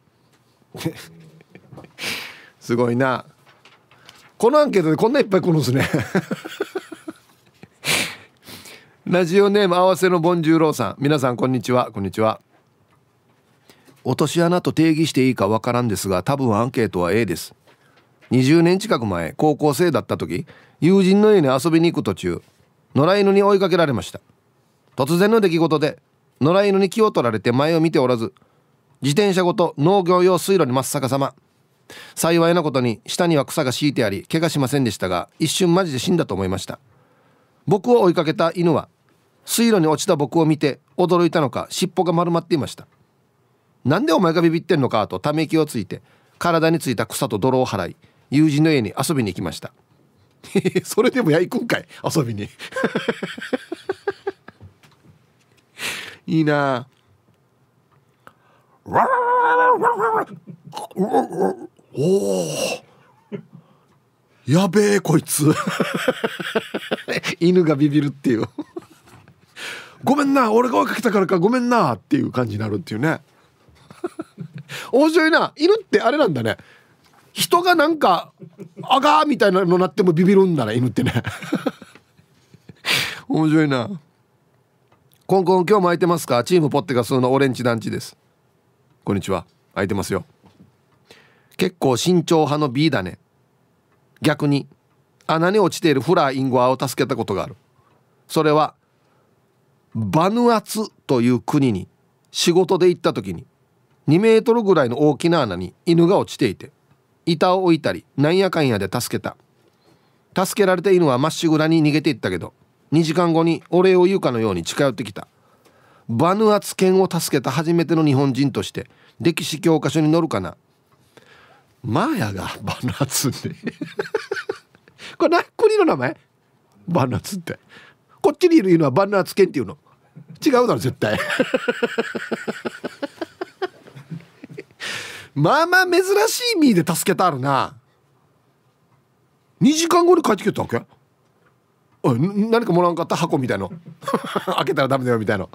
すごいなこのアンケートでこんないっぱい来るんですね ラジオネーム合わせのボンジューローさん皆さんこんにちはこんにちは落とし穴と定義していいかわからんですが多分アンケートは A です20年近く前高校生だった時友人の家に遊びに行く途中野良犬に追いかけられました突然の出来事で野良犬に気を取られて前を見ておらず自転車ごと農業用水路に真っ逆さま幸いなことに下には草が敷いてあり怪我しませんでしたが一瞬マジで死んだと思いました僕を追いかけた犬は水路に落ちた僕を見て驚いたのか尻尾が丸まっていましたなんでお前がビビってんのかとため息をついて体についた草と泥を払い友人の家に遊びに行きました それでもや行くんかい遊びに いいなわわわわおおやべえこいつ犬がビビるっていうごめんな俺が追いかけたからかごめんなっていう感じになるっていうね面白いな犬ってあれなんだね人がなんか「あが」みたいなのなってもビビるんだね犬ってね 面白いなコンコン今日も空いてますかチームポッテガスのオレンジ団地ですこんにちは空いてますよ結構慎重派の B だね逆に穴に落ちているフラーインゴアを助けたことがあるそれはバヌアツという国に仕事で行った時に2メートルぐらいの大きな穴に犬が落ちていて板を置いたりなんやかんやで助けた助けられた犬はまっしぐらに逃げていったけど2時間後にお礼を言うかのように近寄ってきたバヌアツ犬を助けた初めての日本人として歴史教科書に載るかなマーヤがバナツで これな国の名前バナツってこっちにいるのはバナツ犬っていうの違うだろ絶対 まあまあ珍しい身で助けたあるな2時間後に帰ってきたわけおい何かもらわんかった箱みたいの 開けたらダメだよみたいなは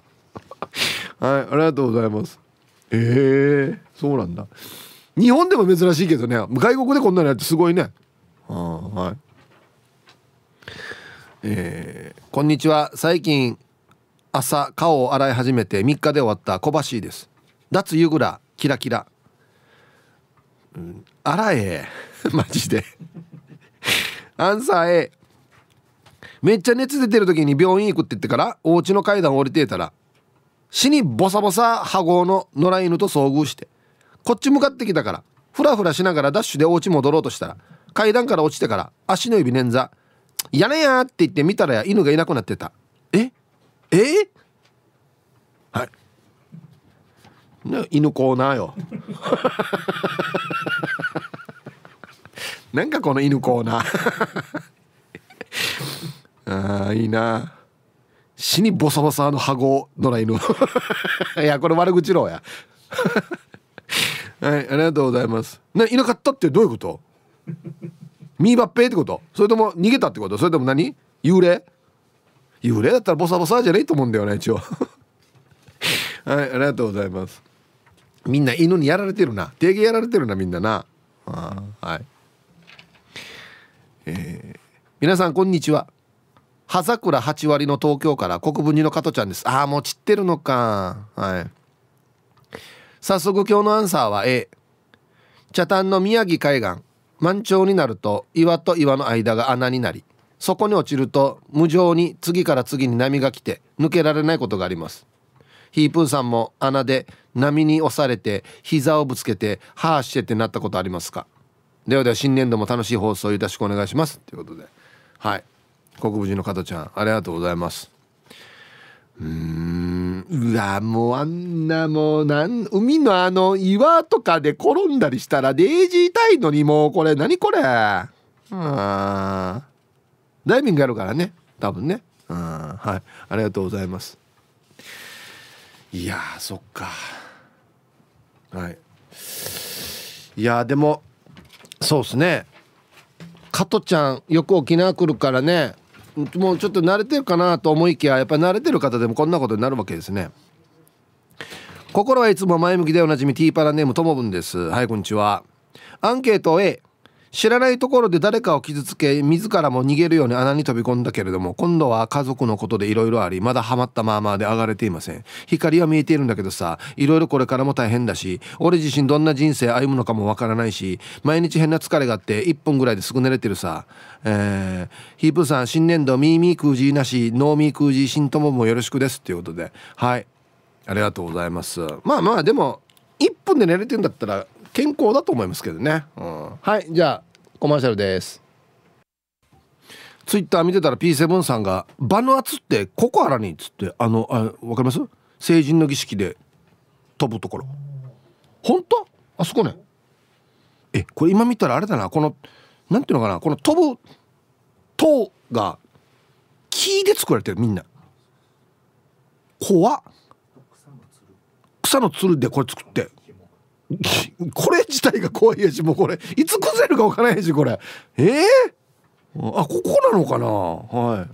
いありがとうございますええー、そうなんだ日本でも珍しいけどね外国でこんなのやってすごいねはいえー、こんにちは最近朝顔を洗い始めて3日で終わった小橋です脱ユグラキラキラ、うん、洗え マジでアンサー A めっちゃ熱出てる時に病院行くって言ってからお家の階段降りてたら死にボサボサ羽号の野良犬と遭遇して「こっち向かってきたからふらふらしながらダッシュでお家戻ろうとしたら階段から落ちてから足の指捻挫やれやって言って見たらや犬がいなくなってたええはいね犬コーナーよ なんかこの犬コーナー ああいいな死にボサボサの羽子野良犬 いやこれ悪口ろうやはい、ありがとうございます。ね、いなかったってどういうこと。ミーバッペってこと、それとも逃げたってこと、それとも何、幽霊。幽霊だったらボサボサじゃないと思うんだよね、一応。はい、ありがとうございます。みんな犬にやられてるな、定義やられてるな、みんなな。はい。えー、皆さん、こんにちは。葉桜八割の東京から国分寺の加トちゃんです。ああ、もう散ってるのか。はい。早速今日のアンサーは A 茶炭の宮城海岸満潮になると岩と岩の間が穴になりそこに落ちると無情に次から次に波が来て抜けられないことがありますヒープーさんも穴で波に押されて膝をぶつけてはーしてってなったことありますかではでは新年度も楽しい放送よろしくお願いしますということではい国分寺の加藤ちゃんありがとうございますうんうわもうあんなもうなん海のあの岩とかで転んだりしたらデイジー痛いのにもうこれ何これうんダイビングやるからね多分ねうんはいありがとうございますいやそっかはいいやでもそうっすね加トちゃんよく沖縄来るからねもうちょっと慣れてるかなと思いきややっぱり慣れてる方でもこんなことになるわけですね心はいつも前向きでおなじみティーパラネームともぶんですはいこんにちはアンケート A 知らないところで誰かを傷つけ自らも逃げるように穴に飛び込んだけれども今度は家族のことでいろいろありまだハマったままで上がれていません光は見えているんだけどさいろいろこれからも大変だし俺自身どんな人生歩むのかもわからないし毎日変な疲れがあって1分ぐらいですぐ寝れてるさえー、ヒープさん新年度ミーミークージーなしノーミークージー新友もよろしくですということではいありがとうございますまあまあでも1分で寝れてるんだったら健康だと思いますけどね、うん、はいじゃあコマーシャルですツイッター見てたら P7 さんが「バヌアツってココアラに」っつってあのあ分かります成人の儀式で飛ぶところ本当あそこねえこれ今見たらあれだなこのなんていうのかなこの飛ぶ塔が木で作られてるみんな怖っ草のつるでこれ作って これ自体が怖いやしもうこれいつ崩れるか分からへんしこれええー、あここなのかなはい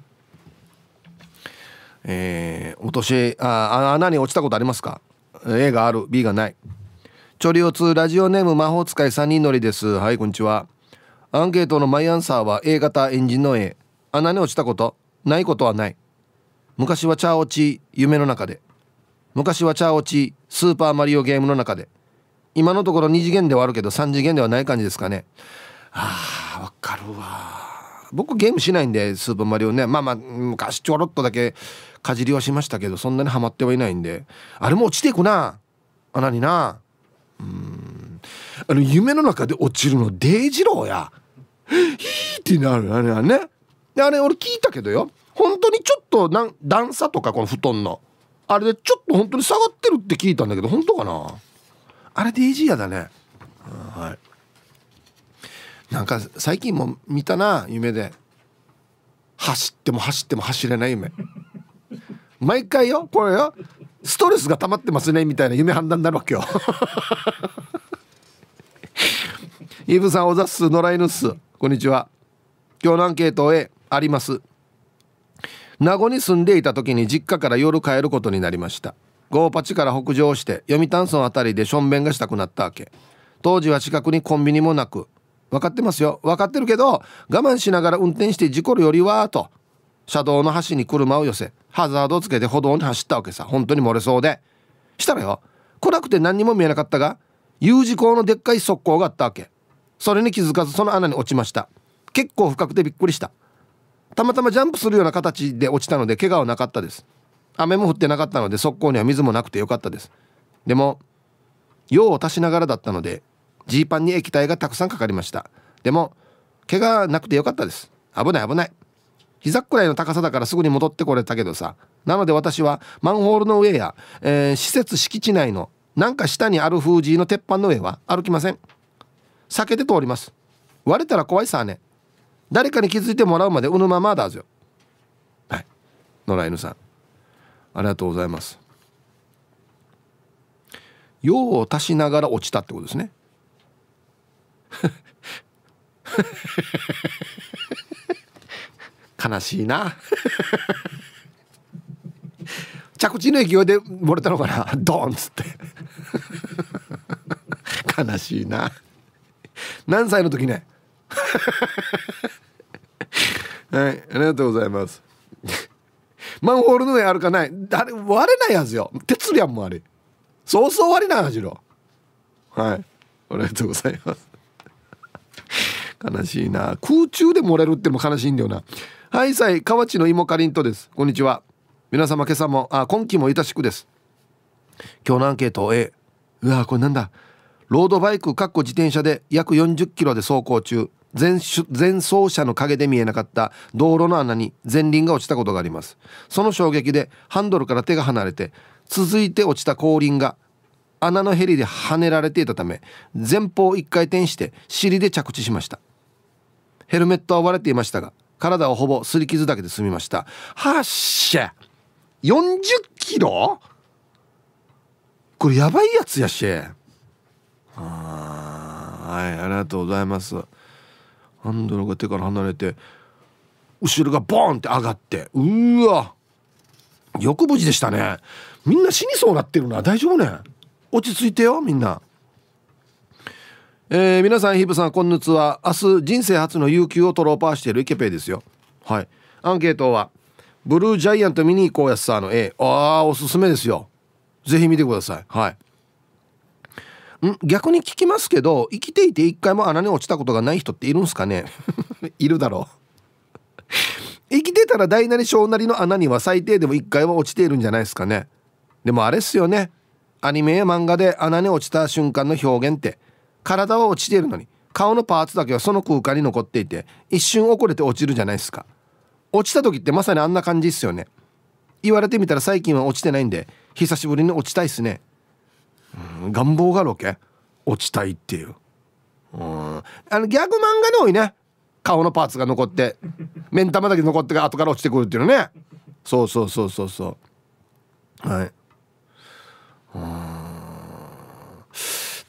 えー、落としあ穴に落ちたことありますか A がある B がないチョリオ2ラジオネーム魔法使い3人乗りですはいこんにちはアンケートのマイアンサーは A 型エンジンの A 穴に落ちたことないことはない昔はチャーオチ夢の中で昔はチャーオチスーパーマリオゲームの中で今のところ2次元ではあるけど3次元ではない感じですかねあーわかるわ僕ゲームしないんでスーパーマリオねまあまあ昔ちょろっとだけかじりはしましたけどそんなにハマってはいないんであれも落ちていくな穴になうんあの夢の中で落ちるのデイジローやヒーってなるあれはねであれ俺聞いたけどよ本当にちょっとなん段差とかこの布団のあれでちょっと本当に下がってるって聞いたんだけど本当かなあれデイジーヤだね、はいなんか最近も見たな夢で走っても走っても走れない夢毎回よこれよストレスが溜まってますねみたいな夢判断になるわけよ イブさんおざっす野良犬っすこんにちは今日のアンケートへあります名護に住んでいた時に実家から夜帰ることになりましたゴーパチから北上して読谷村あたりでしょんべんがしたくなったわけ当時は近くにコンビニもなく分かってますよ分かってるけど我慢しながら運転して事故るよりはと車道の端に車を寄せハザードつけて歩道に走ったわけさ本当に漏れそうでしたらよ来なくて何にも見えなかったが U 字工のでっかい側溝があったわけそれに気づかずその穴に落ちました結構深くてびっくりしたたまたまジャンプするような形で落ちたので怪我はなかったです雨も降ってなかったので側溝には水もなくてよかったですでも用を足しながらだったのでジーパンに液体がたくさんかかりましたでも怪我なくてよかったです危ない危ない膝くらいの高さだからすぐに戻ってこれたけどさなので私はマンホールの上や、えー、施設敷地内のなんか下にある封じの鉄板の上は歩きません避けて通ります割れたら怖いさね誰かに気づいてもらうまでうぬままだぞはい野良犬さんありがとうございます用を足しながら落ちたってことですね 悲しいな着地の勢いで漏れたのかなドンっつって悲しいな何歳の時ねはいありがとうございますマンホールの上あるかないあれ割れないはずよ鉄りゃんもあれそうそう割れないはじろはいありがとうございます悲しいな空中で漏れるっても悲しいんだよなはいさい河内の芋かりんとですこんにちは皆様今朝もあ今期もいたしくです今日のアンケート A うわこれなんだロードバイクかっこ自転車で約40キロで走行中前前走車の陰で見えなかった道路の穴に前輪が落ちたことがありますその衝撃でハンドルから手が離れて続いて落ちた後輪が穴のヘリで跳ねられていたため前方1回転して尻で着地しましたヘルメットは割れていましたが体はほぼ擦り傷だけで済みましたはっしゃ40キロこれやばいやつやしあはいありがとうございますハンドルが手から離れて後ろがボーンって上がってうわよく無事でしたねみんな死にそうなってるな大丈夫ね落ち着いてよみんなえー、皆さんヒブさんこんにちは明日人生初の有給をトローパーしているイケペイですよはいアンケートはブルージャイアント見に行こうやっさの A ああおすすめですよぜひ見てくださいはいん逆に聞きますけど生きていて一回も穴に落ちたことがない人っているんすかね いるだろう生きてたら大なり小なりの穴には最低でも一回は落ちているんじゃないですかねでもあれっすよねアニメや漫画で穴に落ちた瞬間の表現って体は落ちているのに顔のパーツだけはその空間に残っていて一瞬遅れて落ちるじゃないですか落ちた時ってまさにあんな感じっすよね言われてみたら最近は落ちてないんで久しぶりに落ちたいっすね願望があるわけ落ちたいっていう、うん、あのギャグ漫画に多いね顔のパーツが残って目ん玉だけ残ってが後から落ちてくるっていうのねそうそうそうそうそうはいうん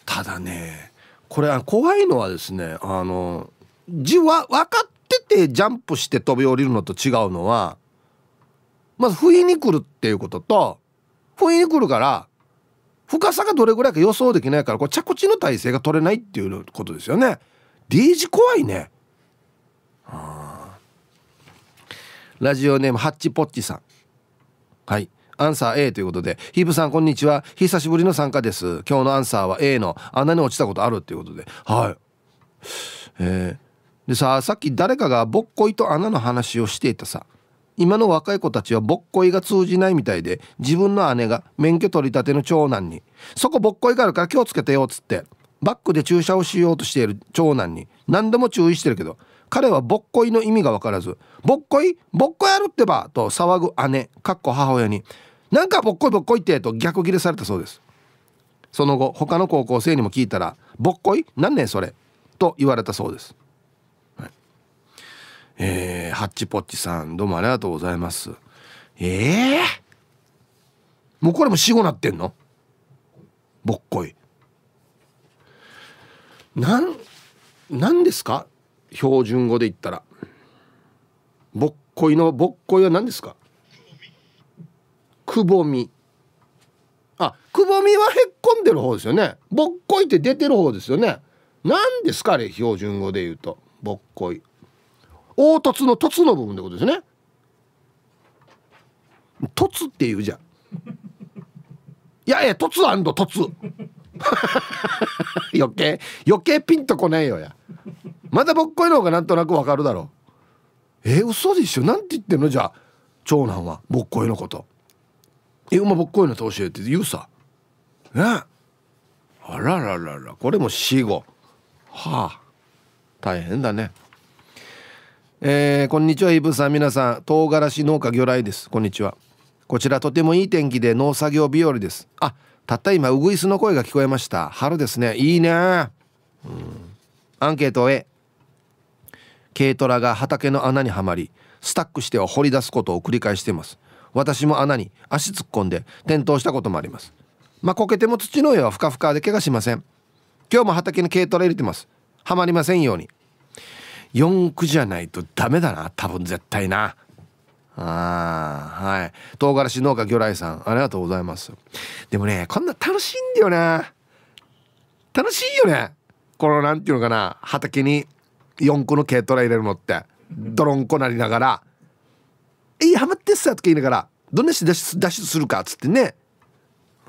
ただねこれ怖いのはですねあの字は分かっててジャンプして飛び降りるのと違うのはまず不意に来るっていうことと不意に来るから深さがどれぐらいか予想できないからこれ着地の体勢が取れないっていうことですよね D 字怖いね、ラジオネームハッチポッチさんはいアンサー A ということでヒープさんこんにちは久しぶりの参加です今日のアンサーは A の穴に落ちたことあるっていうことではいえー、でささっき誰かがぼっこいと穴の話をしていたさ今の若い子たちはぼっこいが通じないみたいで自分の姉が免許取り立ての長男に「そこぼっこいがあるから気をつけてよ」っつってバックで駐車をしようとしている長男に何度も注意してるけど彼はぼっこいの意味が分からず「ぼっこいぼっこやるってば!」と騒ぐ姉かっこ母親に「なんかぼっこいぼっこいって」と逆ギレされたそうですその後他の高校生にも聞いたら「ぼっこい何ねそれ」と言われたそうですえー、ハッチポッチさんどうもありがとうございますええー、もうこれも死後なってんのぼっこいなんなんですか標準語で言ったらぼっこいのぼっこいは何ですかくぼみあくぼみはへっこんでる方ですよねぼっこいって出てる方ですよね何ですかあれ標準語で言うとぼっこい凹凸の凸の部分ってことですね凸っていうじゃんいやいや凸凸 余計余計ピンとこないよやまだぼっこいの方がなんとなくわかるだろうえー、嘘でしょなんて言ってんのじゃあ長男はぼっこいのことえお前ぼっこいのと教えて言うさねあららららこれも死後はあ大変だねえー、こんにちはイブさん皆さん唐辛子農家魚雷ですこんにちはこちらとてもいい天気で農作業日和ですあたった今ウグイスの声が聞こえました春ですねいいねアンケートへ軽トラが畑の穴にはまりスタックしては掘り出すことを繰り返しています私も穴に足突っ込んで転倒したこともありますまあ、こけても土の上はふかふかで怪我しません今日も畑に軽トラ入れてますはまりませんように四区じゃないとダメだな多分絶対なああはい唐辛子農家魚雷さんありがとうございますでもねこんな楽しいんだよね楽しいよねこのなんていうのかな畑に四個の軽トラ入れるのってドロンコなりながら「えいハマってっさ」とか言いながら「どんなして脱出するか」っつってね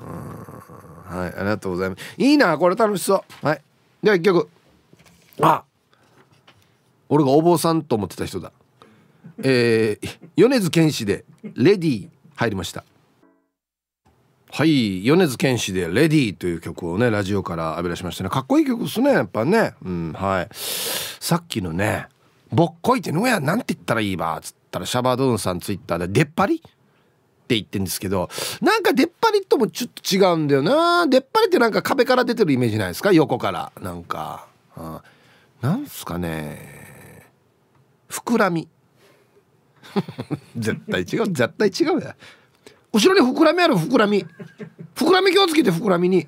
うんはいありがとうございますいいなこれ楽しそうはいでは1曲あ俺がお坊さんと思ってた人だえー、米津玄師でレディ入りましたはい米津玄師で「レディという曲をねラジオから浴び出しましたねかっこいい曲ですねやっぱねうんはいさっきのね「ぼっこい」ってのやなんて言ったらいいばっつったらシャバドーンさんツイッターで「出っ張り」って言ってんですけどなんか出っ張りともちょっと違うんだよな出っ張りってなんか壁から出てるイメージないですか横からなんか、うん、なんすかね膨らみ絶対違う絶対違うや後ろに膨らみある膨らみ膨らみ気をつけて膨らみに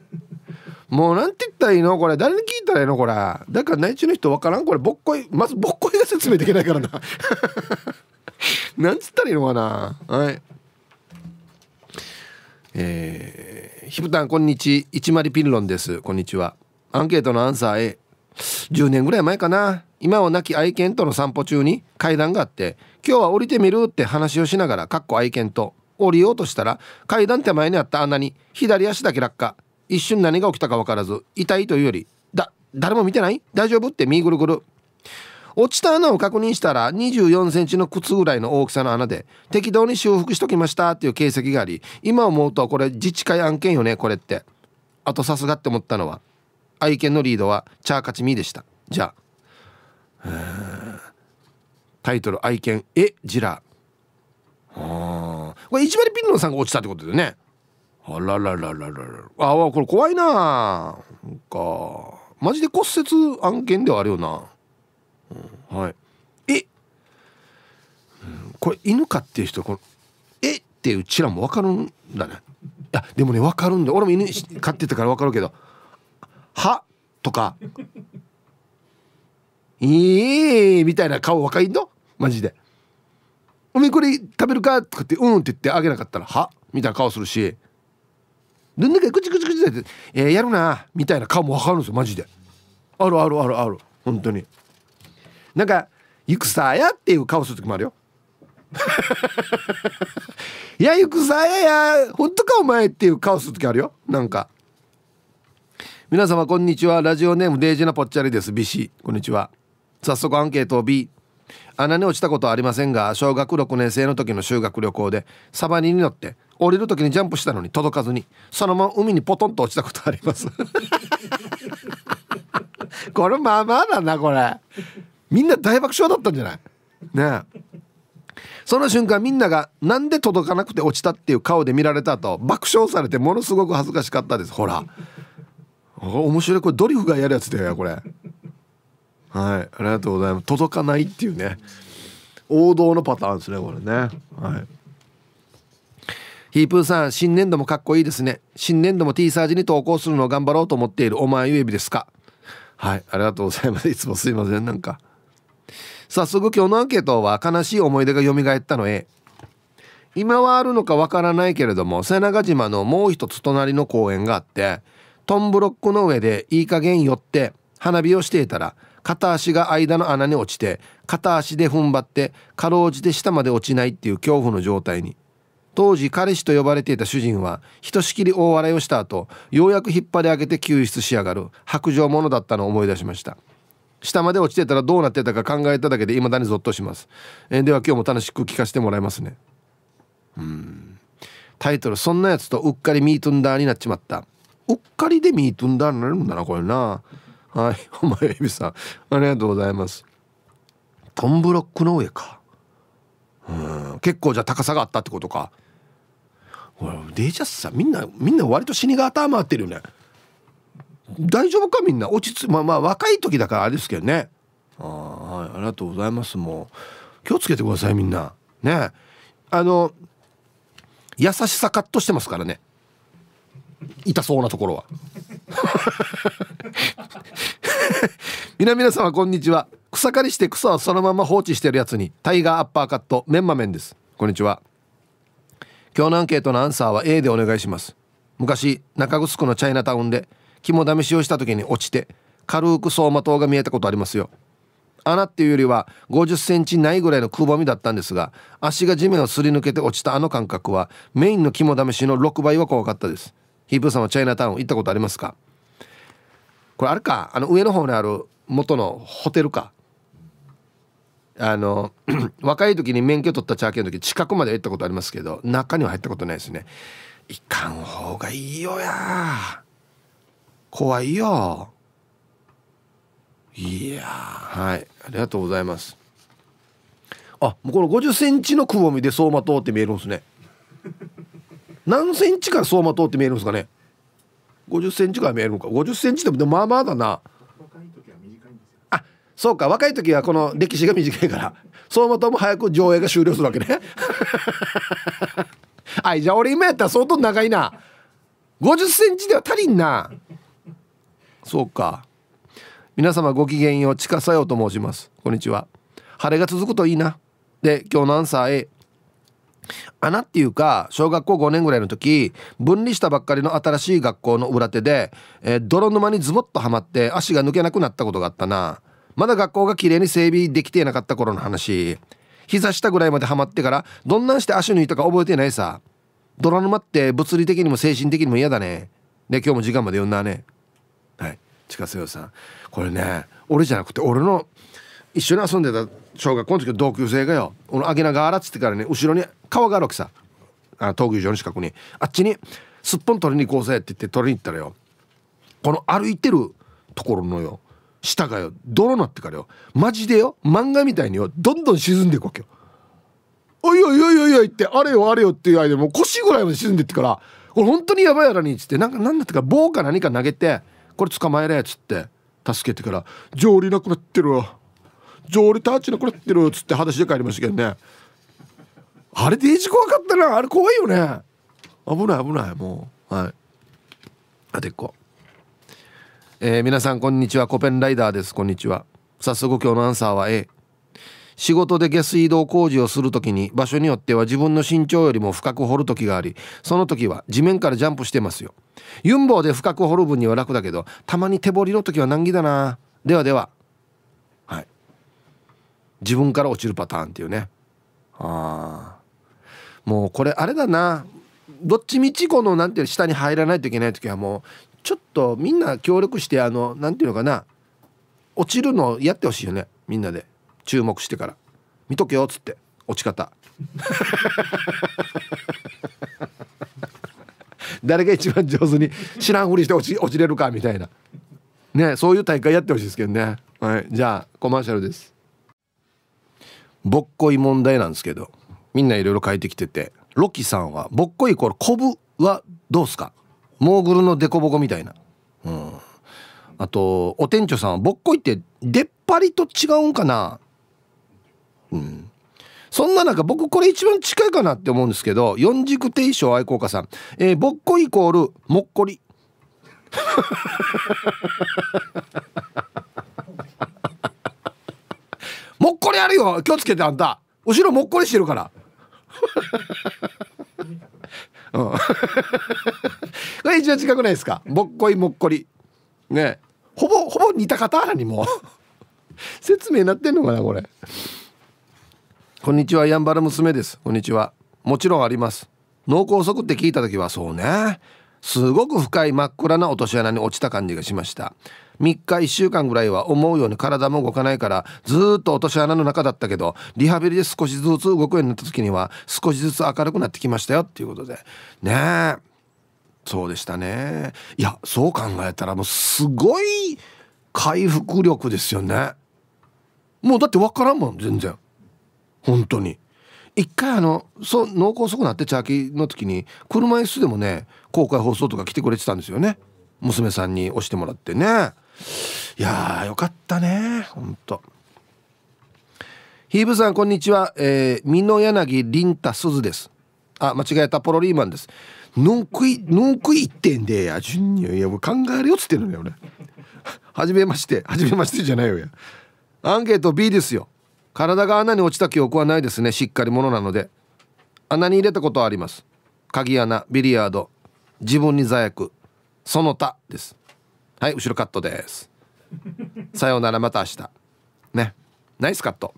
もうなんて言ったらいいのこれ誰に聞いたらいいのこれだから内地の人分からんこれぼっこいまずぼっこいが説明できないからななんつったらいいのかなはいえー、ひぶたんこんにちは。一ちピンロンですこんにちはアンケートのアンサー A 10年ぐらい前かな今は亡き愛犬との散歩中に階段があって今日は降りてみるって話をしながらかっこ愛犬と降りようとしたら階段手前にあった穴に左足だけ落下一瞬何が起きたか分からず痛いというよりだ誰も見てない大丈夫って身ぐるぐる落ちた穴を確認したら2 4センチの靴ぐらいの大きさの穴で適当に修復しときましたっていう形跡があり今思うとこれ自治会案件よねこれってあとさすがって思ったのは愛犬のリードはチャーカチミでしたじゃあタイトル愛犬えジラこれ一番ピンノさんが落ちたってことだよねあらららららああ、これ怖いなかマジで骨折案件ではあるよな、うん、はいえ、うん、これ犬かっていう人このえってうちらもわかるんだねいやでもねわかるんで俺も犬飼ってたからわかるけどはとか、いいみたいな顔若いのマジで。おみこれ食べるかとかって、うんって言ってあげなかったら、はみたいな顔するし、どんだけくちくちくちって、えー、やるなみたいな顔もわかるんですよ、マジで。あるあるあるある、本当に。なんか、行くさやっていう顔する時もあるよ。いや、行くさやや、本当かお前っていう顔する時あるよ。なんか。皆様こんにちはラジオネームデージなぽっちゃりです BC こんにちは早速アンケートを B 穴に落ちたことはありませんが小学6年生の時の修学旅行でサバニに乗って降りる時にジャンプしたのに届かずにそのまま海にポトンと落ちたことあります これまあまあだなこれみんな大爆笑だったんじゃないねえその瞬間みんながなんで届かなくて落ちたっていう顔で見られたと爆笑されてものすごく恥ずかしかったですほら面白いこれドリフがやるやつだよこれはいありがとうございます届かないっていうね王道のパターンですねこれねはいヒープーさん新年度もかっこいいですね新年度も T サージに投稿するのを頑張ろうと思っているお前ゆえびですかはいありがとうございますいつもすいませんなんか早速今日のアンケートは悲しい思い出が蘇ったのへ今はあるのかわからないけれども瀬長島のもう一つ隣の公園があってトンブロックの上でいい加減寄って花火をしていたら片足が間の穴に落ちて片足で踏ん張ってかろうじて下まで落ちないっていう恐怖の状態に当時彼氏と呼ばれていた主人はひとしきり大笑いをした後ようやく引っ張り上げて救出しやがる白状者だったのを思い出しました下まで落ちてたらどうなってたか考えただけで未だにゾッとします、えでは今日も楽しく聞かせてもらいますねうんタイトル「そんなやつとうっかりミートンダーになっちまった」うっかりで見ートンダなるんだなこれなはいお前エビさんありがとうございますトンブロックの上かうん結構じゃ高さがあったってことかほらデジャスさみんなみんな割と死にが回ってるよね大丈夫かみんな落ち着まあまあ若い時だからあれですけどねあ,、はい、ありがとうございますもう気をつけてくださいみんなねあの優しさカットしてますからね痛そうなところは 皆皆様こんにちは草刈りして草をそのまま放置してるやつにタイガーアッパーカットメンマメンですこんにちは今日のアンケートのアンサーは A でお願いします昔中城のチャイナタウンで肝試しをした時に落ちて軽く走馬灯が見えたことありますよ穴っていうよりは50センチないぐらいのくぼみだったんですが足が地面をすり抜けて落ちたあの感覚はメインの肝試しの6倍は怖かったですヒープーさんはチャイナタウン行ったことありますかこれあるかあの上の方にある元のホテルかあの 若い時に免許取ったチャーキーの時近くまで行ったことありますけど中には入ったことないですね行かん方がいいよや怖いよいやはいありがとうございますあもうこの5 0ンチのくぼみで走馬灯って見えるんですね何センチから相馬灯って見えるんですかね50センチから見えるのか50センチでもまあまあだなあそうか若い時はこの歴史が短いから走馬灯も早く上映が終了するわけね あいじゃあ俺今やったら相当長いな50センチでは足りんなそうか皆様ごきげんよう近さようと申しますこんにちは晴れが続くといいなで今日のアンサー A 穴っていうか小学校5年ぐらいの時分離したばっかりの新しい学校の裏手で、えー、泥沼にズボッとはまって足が抜けなくなったことがあったなまだ学校がきれいに整備できていなかった頃の話膝下ぐらいまではまってからどんなんして足抜いたか覚えてないさ泥沼って物理的にも精神的にも嫌だねで今日も時間まで呼んだねはい近瀬よさんこれね俺じゃなくて俺の一緒に遊んでた小学校の時の同級生がよこのアゲナガーラっつってからね後ろに川があるわけさあ闘牛場の近くにあっちにすっぽん取りに行こうぜって言って取りに行ったらよこの歩いてるところのよ下がよ泥なってからよマジでよ漫画みたいによどんどん沈んでいくわけよ。おいおいおいおいおいってあれよあれよっていう間もう腰ぐらいまで沈んでってからこれ本当にやばいやらにっつってなんか何だったか棒か何か投げてこれ捕まえれっつって助けてから上りなくなってるわ。上流タッチのこれってるっつって裸足で帰りましたけどねあれデイジ怖かったなあれ怖いよね危ない危ないもうはいあてっこえー、皆さんこんにちはコペンライダーですこんにちは早速今日のアンサーは A 仕事で下水道工事をする時に場所によっては自分の身長よりも深く掘る時がありその時は地面からジャンプしてますよユンボで深く掘る分には楽だけどたまに手掘りの時は難儀だなではでは自分から落ちるパターンっていうねあもうこれあれだなどっちみちこの何ていう下に入らないといけない時はもうちょっとみんな協力してあの何ていうのかな落ちるのやってほしいよねみんなで注目してから見とけよっつって落ち方 誰が一番上手に知らんふりして落ち落ちれるかみたいなねそういう大会やってほしいですけどねはいじゃあコマーシャルですぼっこい問題なんですけどみんないろいろ書いてきててロキさんはぼっこいイココブはどうすかモーグルのデコボコみたいな、うん、あとお店長さんはぼっこいって出っ張りと違うんかなうんそんな中僕これ一番近いかなって思うんですけど四軸定称愛好家さん、えー、ぼっこイコールもっこりあるよ気をつけてあんた後ろもっこりしてるから うん、これ一番近くないですかもっこりもっこりねほぼほぼ似た方にも 説明なってんのかなこれこんにちはやんばる娘ですこんにちはもちろんあります脳梗塞って聞いた時はそうねすごく深い真っ暗な落とし穴に落ちた感じがしました3日1週間ぐらいは思うように体も動かないからずっと落とし穴の中だったけどリハビリで少しずつ動くようになった時には少しずつ明るくなってきましたよっていうことでねえそうでしたねいやそう考えたらもうすごい回復力ですよねもうだってわからんもん全然本当に一回あのそう脳梗塞になってチャーキーの時に車椅子でもね公開放送とか来てくれてたんですよね娘さんに押してもらってねいやよかったねほんとヒーブさんこんにちは、えー、美濃柳凛太鈴ですあ間違えたポロリーマンですぬんくいぬんくいってんでや順にいやもう考えるよっつってんのよ俺初めまして初めましてじゃないよやアンケート B ですよ体が穴に落ちた記憶はないですねしっかり者なので穴に入れたことはあります鍵穴ビリヤード自分に座薬、その他ですはい後ろカットですさようならまた明日ねナイスカット、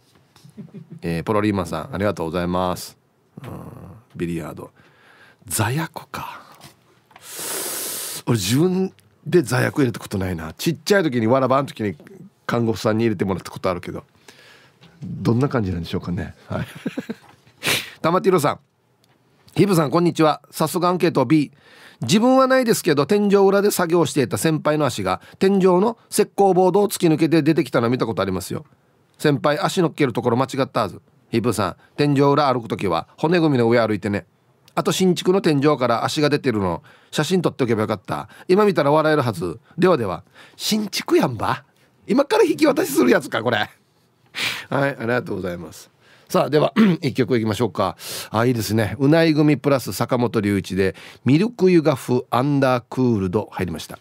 えー、ポロリーマンさんありがとうございますうんビリヤード座薬か俺自分で座薬入れたことないなちっちゃい時にわらばん時に看護婦さんに入れてもらったことあるけどどんな感じなんでしょうかねはい玉ティロさんヒブさんこんにちは早速アンケート B 自分はないですけど天井裏で作業していた先輩の足が天井の石膏ボードを突き抜けて出てきたの見たことありますよ先輩足のっけるところ間違ったはずヒブさん天井裏歩く時は骨組みの上歩いてねあと新築の天井から足が出てるの写真撮っておけばよかった今見たら笑えるはずではでは新築やんば今から引き渡しするやつかこれはいありがとうございますさあでは 一曲いきましょうかあいいですねうない組プラス坂本龍一でミルク湯がフアンダークールド入りました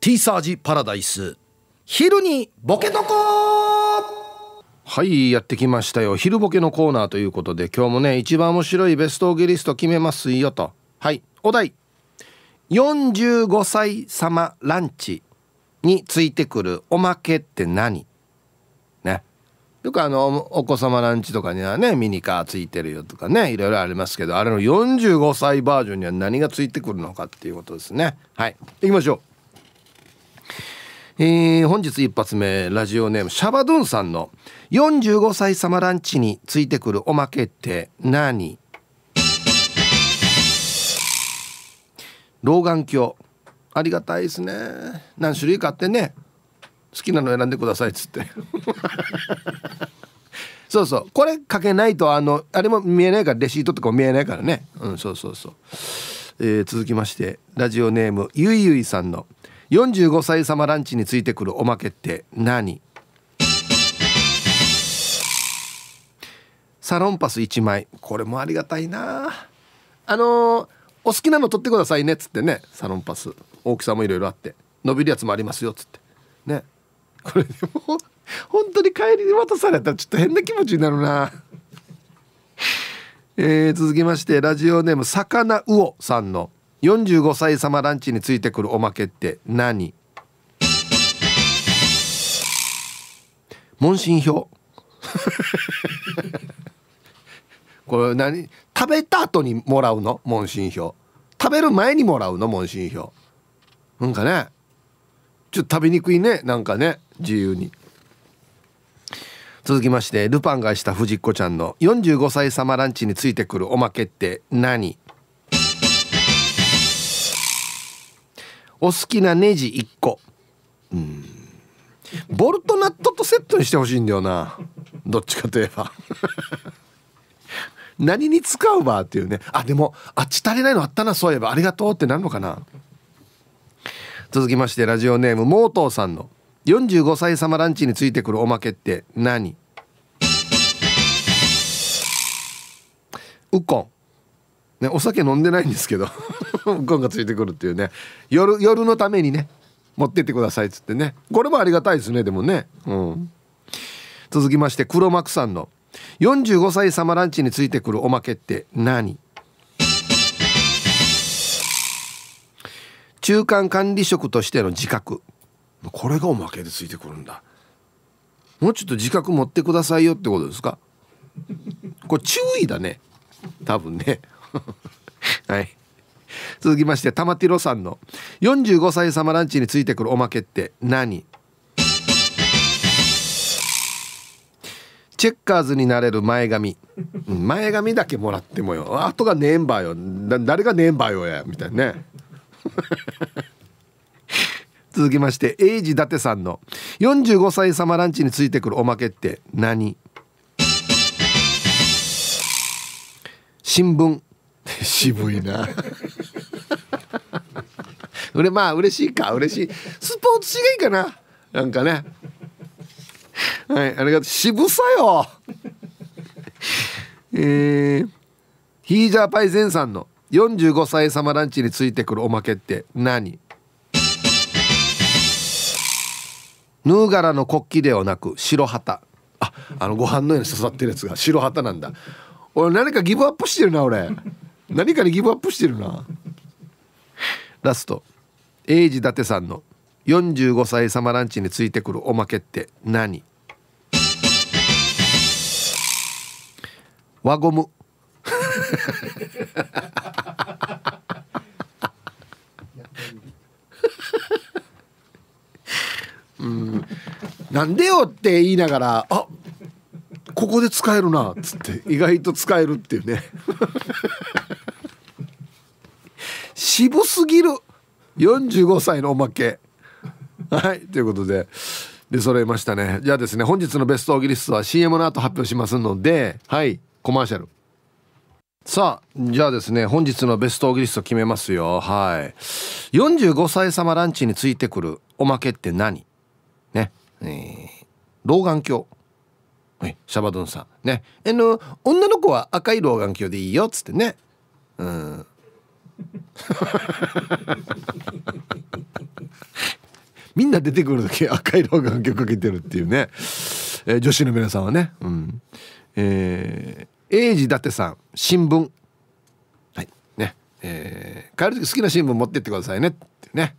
ティーサージパラダイス昼にボケとこはいやってきましたよ昼ボケのコーナーということで今日もね一番面白いベストオゲリスト決めますよとはいお題45歳様ランチについてくるおまけって何よくあのお子様ランチとかにはねミニカーついてるよとかねいろいろありますけどあれの45歳バージョンには何がついてくるのかっていうことですねはい行きましょう、えー、本日一発目ラジオネームシャバドゥンさんの「45歳様ランチについてくるおまけって何?」老眼鏡ありがたいですね何種類かってね好きなの選んでくださいっつって そうそうこれかけないとあのあれも見えないからレシートとかも見えないからねうんそうそうそう、えー、続きましてラジオネームゆいゆいさんの「45歳様ランチについてくるおまけって何?」サロンパス1枚これもありがたいなあのー、お好きなの取ってくださいねっつってねサロンパス大きさもいろいろあって伸びるやつもありますよっつってねこれでも本当に帰りに渡されたらちょっと変な気持ちになるな え続きましてラジオネーム魚魚さんの45歳様ランチについてくるおまけって何問診票これ何食べた後にもらうの問診票食べる前にもらうの問診票なんかねちょっと食べにくいねなんかね自由に続きましてルパンがした藤子ちゃんの45歳様ランチについてくるおまけって何お好きなネジ1個うんボルトナットとセットにしてほしいんだよなどっちかといえば 何に使うばっていうねあでもあっち足りないのあったなそういえばありがとうってなるのかな続きましてラジオネームモートーさんの「45歳様ランチについてくるおまけって何ウコンね、お酒飲んでないんですけどウコンがついてくるっていうね夜夜のためにね持ってってくださいっつってねこれもありがたいですねでもね、うん、続きまして黒幕さんの「45歳様ランチについてくるおまけって何?」中間管理職としての自覚これがおまけでついてくるんだもうちょっと自覚持ってくださいよってことですかこれ注意だね多分ね はい続きまして玉ティロさんの45歳様ランチについてくるおまけって何チェッカーズになれる前髪前髪だけもらってもよあとがネンバーよ誰がネンバーよやみたいなね続きましてエイジ伊達さんの45歳様ランチについてくるおまけって何新聞渋いな俺、れまあ嬉しいか嬉しいスポーツ紙がいいかななんかねはいありがとう渋さよえー、ヒージャーパイゼンさんの45歳様ランチについてくるおまけって何ヌーガラの国旗ではなく白旗ああのご飯のように刺さってるやつが白旗なんだ俺何かギブアップしてるな俺何かにギブアップしてるなラスト英治伊達さんの45歳様ランチについてくるおまけって何輪ゴムうんなんでよって言いながらあここで使えるなっつって意外と使えるっていうね渋すぎる45歳のおまけはいということで出揃えましたねじゃあですね本日のベストオギリストは CM の後発表しますのではいコマーシャルさあじゃあですね本日のベストオギリスト決めますよはい45歳様ランチについてくるおまけって何ね、えー、老眼鏡はい、シャバドンさんねあの女の子は赤い老眼鏡でいいよっつってねうん みんな出てくる時赤い老眼鏡かけてるっていうね、えー、女子の皆さんはねうんえー、英治伊達さん新聞はいねえー、帰る時好きな新聞持ってってくださいねってね、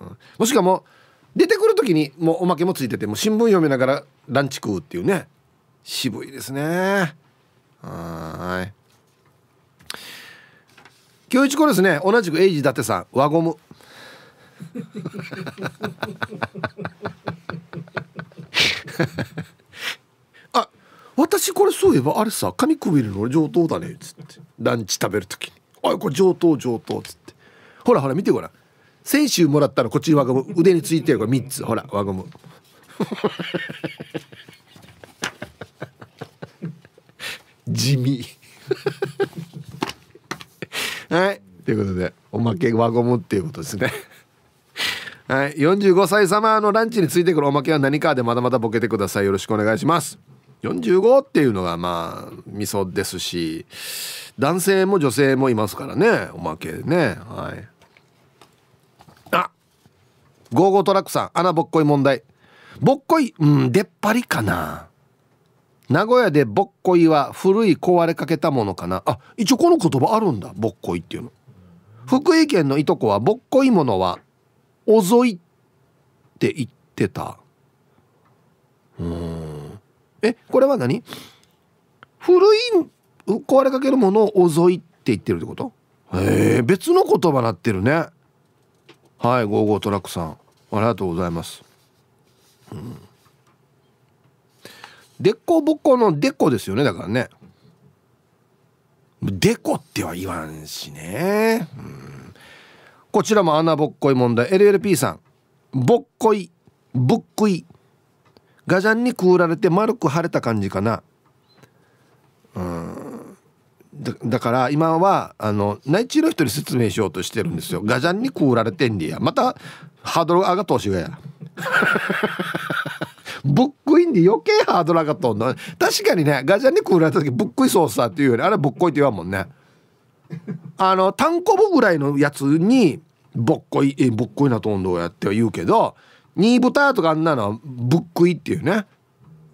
うん、もしかも出てくる時にもうおまけもついてても新聞読みながらランチ食うっていうね渋いですねはい今日一個ですね同じくエイジ伊達さん輪ゴム あ私これそういえばあれさ紙くびるの上等だねっつってランチ食べる時に「おいこれ上等上等」っつってほらほら見てごらん先週もらったのこっちに輪ゴム腕についてるから3つほら輪ゴム 地味 はいということでおまけ輪ゴムっていうことですね はい、45歳様のランチについてくるおまけは何かでまだまだボケてくださいよろしくお願いします45っていうのがまあ味噌ですし男性も女性もいますからねおまけねはいゴーゴートラックさん穴ぼっこい問題ぼっこいうん出っ張りかな名古屋でぼっこいは古い壊れかけたものかなあ一応この言葉あるんだぼっこいっていうの福井県のいとこはぼっこいものはおぞいって言ってたうんえこれは何古い壊れかけるものをおぞいって言ってるってことへえ別の言葉なってるねはい55トラックさんありがとうございます。うん。でこぼこのでこですよねだからね。でこっては言わんしね。うん、こちらも穴ぼっこい問題 LLP さん。ぼっこいぶっくいガジャンにくうられて丸く腫れた感じかな。うんだだから今はあの内地の人に説明しようとしてるんですよガジャンに食うられてんりやまたハードル上がったおしがや ブックインで余計ハードル上がったんだ確かにねガジャンに食られた時ブックイソースだっていうよりあれはブッコイって言わんもんねあの単コブぐらいのやつにぼっこいえぼっこいなとんどうやっては言うけどニーブタとかあんなのはぶっくいっていうね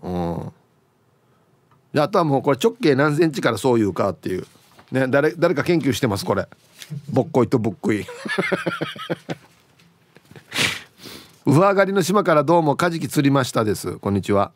うんであとはもうこれ直径何センチからそういうかっていうね誰誰か研究してますこれぼっこいとぶっくい上がりの島からどうもカジキ釣りましたですこんにちは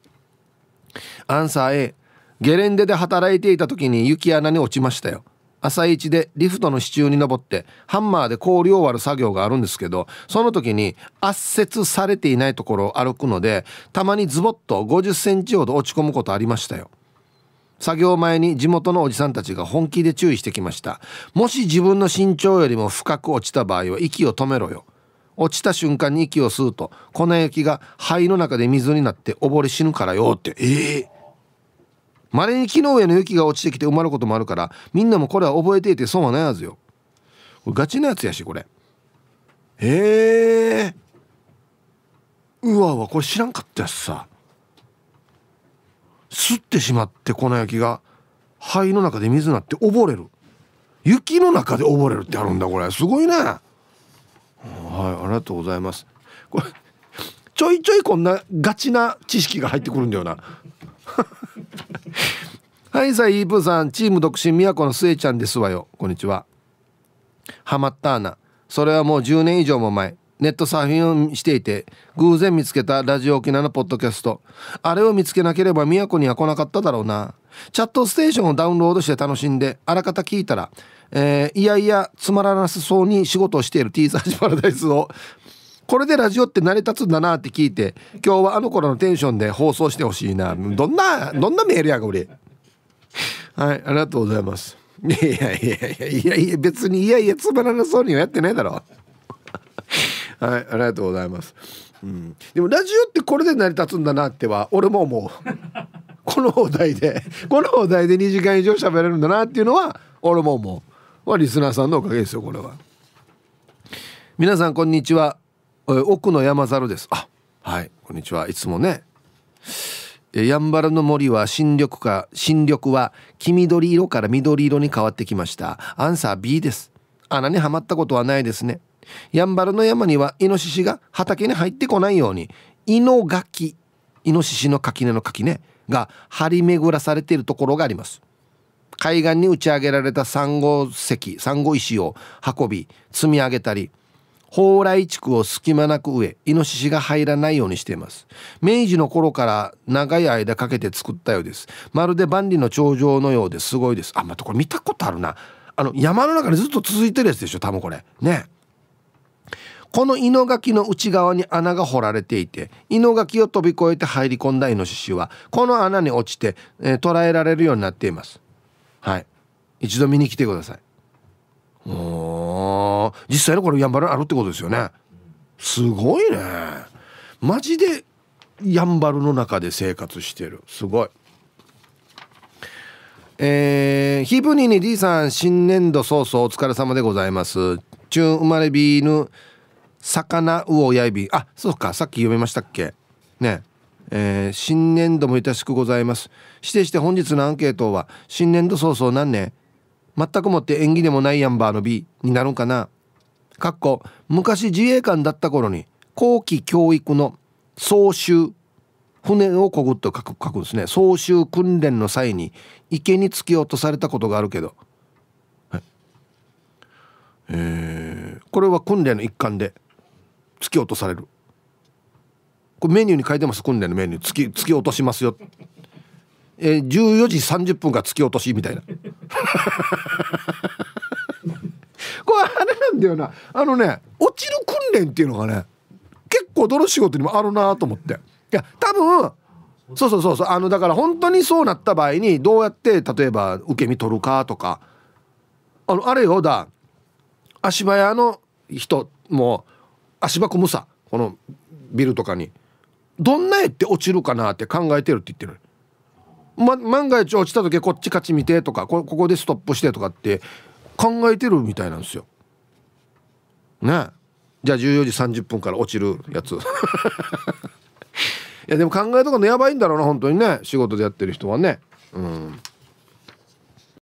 アンサー A ゲレンデで働いていた時に雪穴に落ちましたよ朝一でリフトの支柱に登ってハンマーで氷を割る作業があるんですけどその時に圧雪されていないところを歩くのでたまにズボッと50センチほど落ち込むことありましたよ作業前に地元のおじさんたちが本気で注意してきましたもし自分の身長よりも深く落ちた場合は息を止めろよ落ちた瞬間に息を吸うと粉雪が肺の中で水になって溺れ死ぬからよってええー、まれに木の上の雪が落ちてきて埋まることもあるからみんなもこれは覚えていて損はないはずよガチなやつやしこれええー、うわうわこれ知らんかったやつさ吸ってしまって粉雪が肺の中で水になって溺れる雪の中で溺れるってあるんだこれすごいねはい、ありがとうございます。これちょいちょいこんなガチな知識が入ってくるんだよな。はい、さあ、イープーさん、チーム独身宮古のすえちゃんですわよ。こんにちは。ハマったーな。それはもう10年以上も前。ネットサーフィンをしていて偶然見つけたラジオ沖縄のポッドキャストあれを見つけなければ宮古には来なかっただろうなチャットステーションをダウンロードして楽しんであらかた聞いたらえー、いやいやつまらなさそうに仕事をしている T サージパラダイスをこれでラジオって成り立つんだなって聞いて今日はあの頃のテンションで放送してほしいなどんなどんなメールやが俺はいありがとうございますいやいやいやいやいや別にいやいやつまらなそうにはやってないだろはいありがとうございます、うん、でもラジオってこれで成り立つんだなっては俺も思うこのお題でこのお題で2時間以上喋れるんだなっていうのは俺も思うはリスナーさんのおかげですよこれは皆さんこんにちは奥の山猿ですあはいこんにちはいつもねやんばらの森は新緑か新緑は黄緑色から緑色に変わってきましたアンサー B です穴にはまったことはないですねやんばらの山にはイノシシが畑に入ってこないようにイノガキイノシシの垣根の垣根が張り巡らされているところがあります海岸に打ち上げられたサンゴ石サンゴ石を運び積み上げたり蓬莱地区を隙間なく植えイノシシが入らないようにしています明治の頃から長い間かけて作ったようですまるで万里の長城のようですごいですあまたこれ見たことあるなあの山の中にずっと続いてるやつでしょ多分これねこの井垣の内側に穴が掘られていて井垣を飛び越えて入り込んだイノシシはこの穴に落ちて、えー、捕らえられるようになっていますはい一度見に来てくださいお実際のこれやんばるあるってことですよねすごいねマジでやんばるの中で生活してるすごいえー、ヒブニに D さん新年度早々お疲れ様でございますチュン生まれびぬ魚魚やいびあそうかさっき読みましたっけねえー、新年度もいたしくございますしてして本日のアンケートは新年度早々何年全くもって縁起でもないやんばーの B になるんかなかっこ昔自衛官だった頃に後期教育の総集船をこぐと書く書くんですね総集訓練の際に池に突き落とされたことがあるけど、はい、えー、これは訓練の一環で突き落とされるこれメニューに書いてます訓練のメニュー突き突き落としますよ、えー、14時30分が突き落としみたいな これあれなんだよなあのね落ちる訓練っていうのがね結構どの仕事にもあるなと思っていや多分そうそうそうそうあのだから本当にそうなった場合にどうやって例えば受け身取るかとかあのあれよだ足早の人も足場組むさこのビルとかにどんな絵って落ちるかなって考えてるって言ってる、ま、万が一落ちた時こっち勝ち見てとかここでストップしてとかって考えてるみたいなんですよ。ねじゃあ14時30分から落ちるやつ いやでも考えとかのやばいんだろうな本当にね仕事でやってる人はねうん。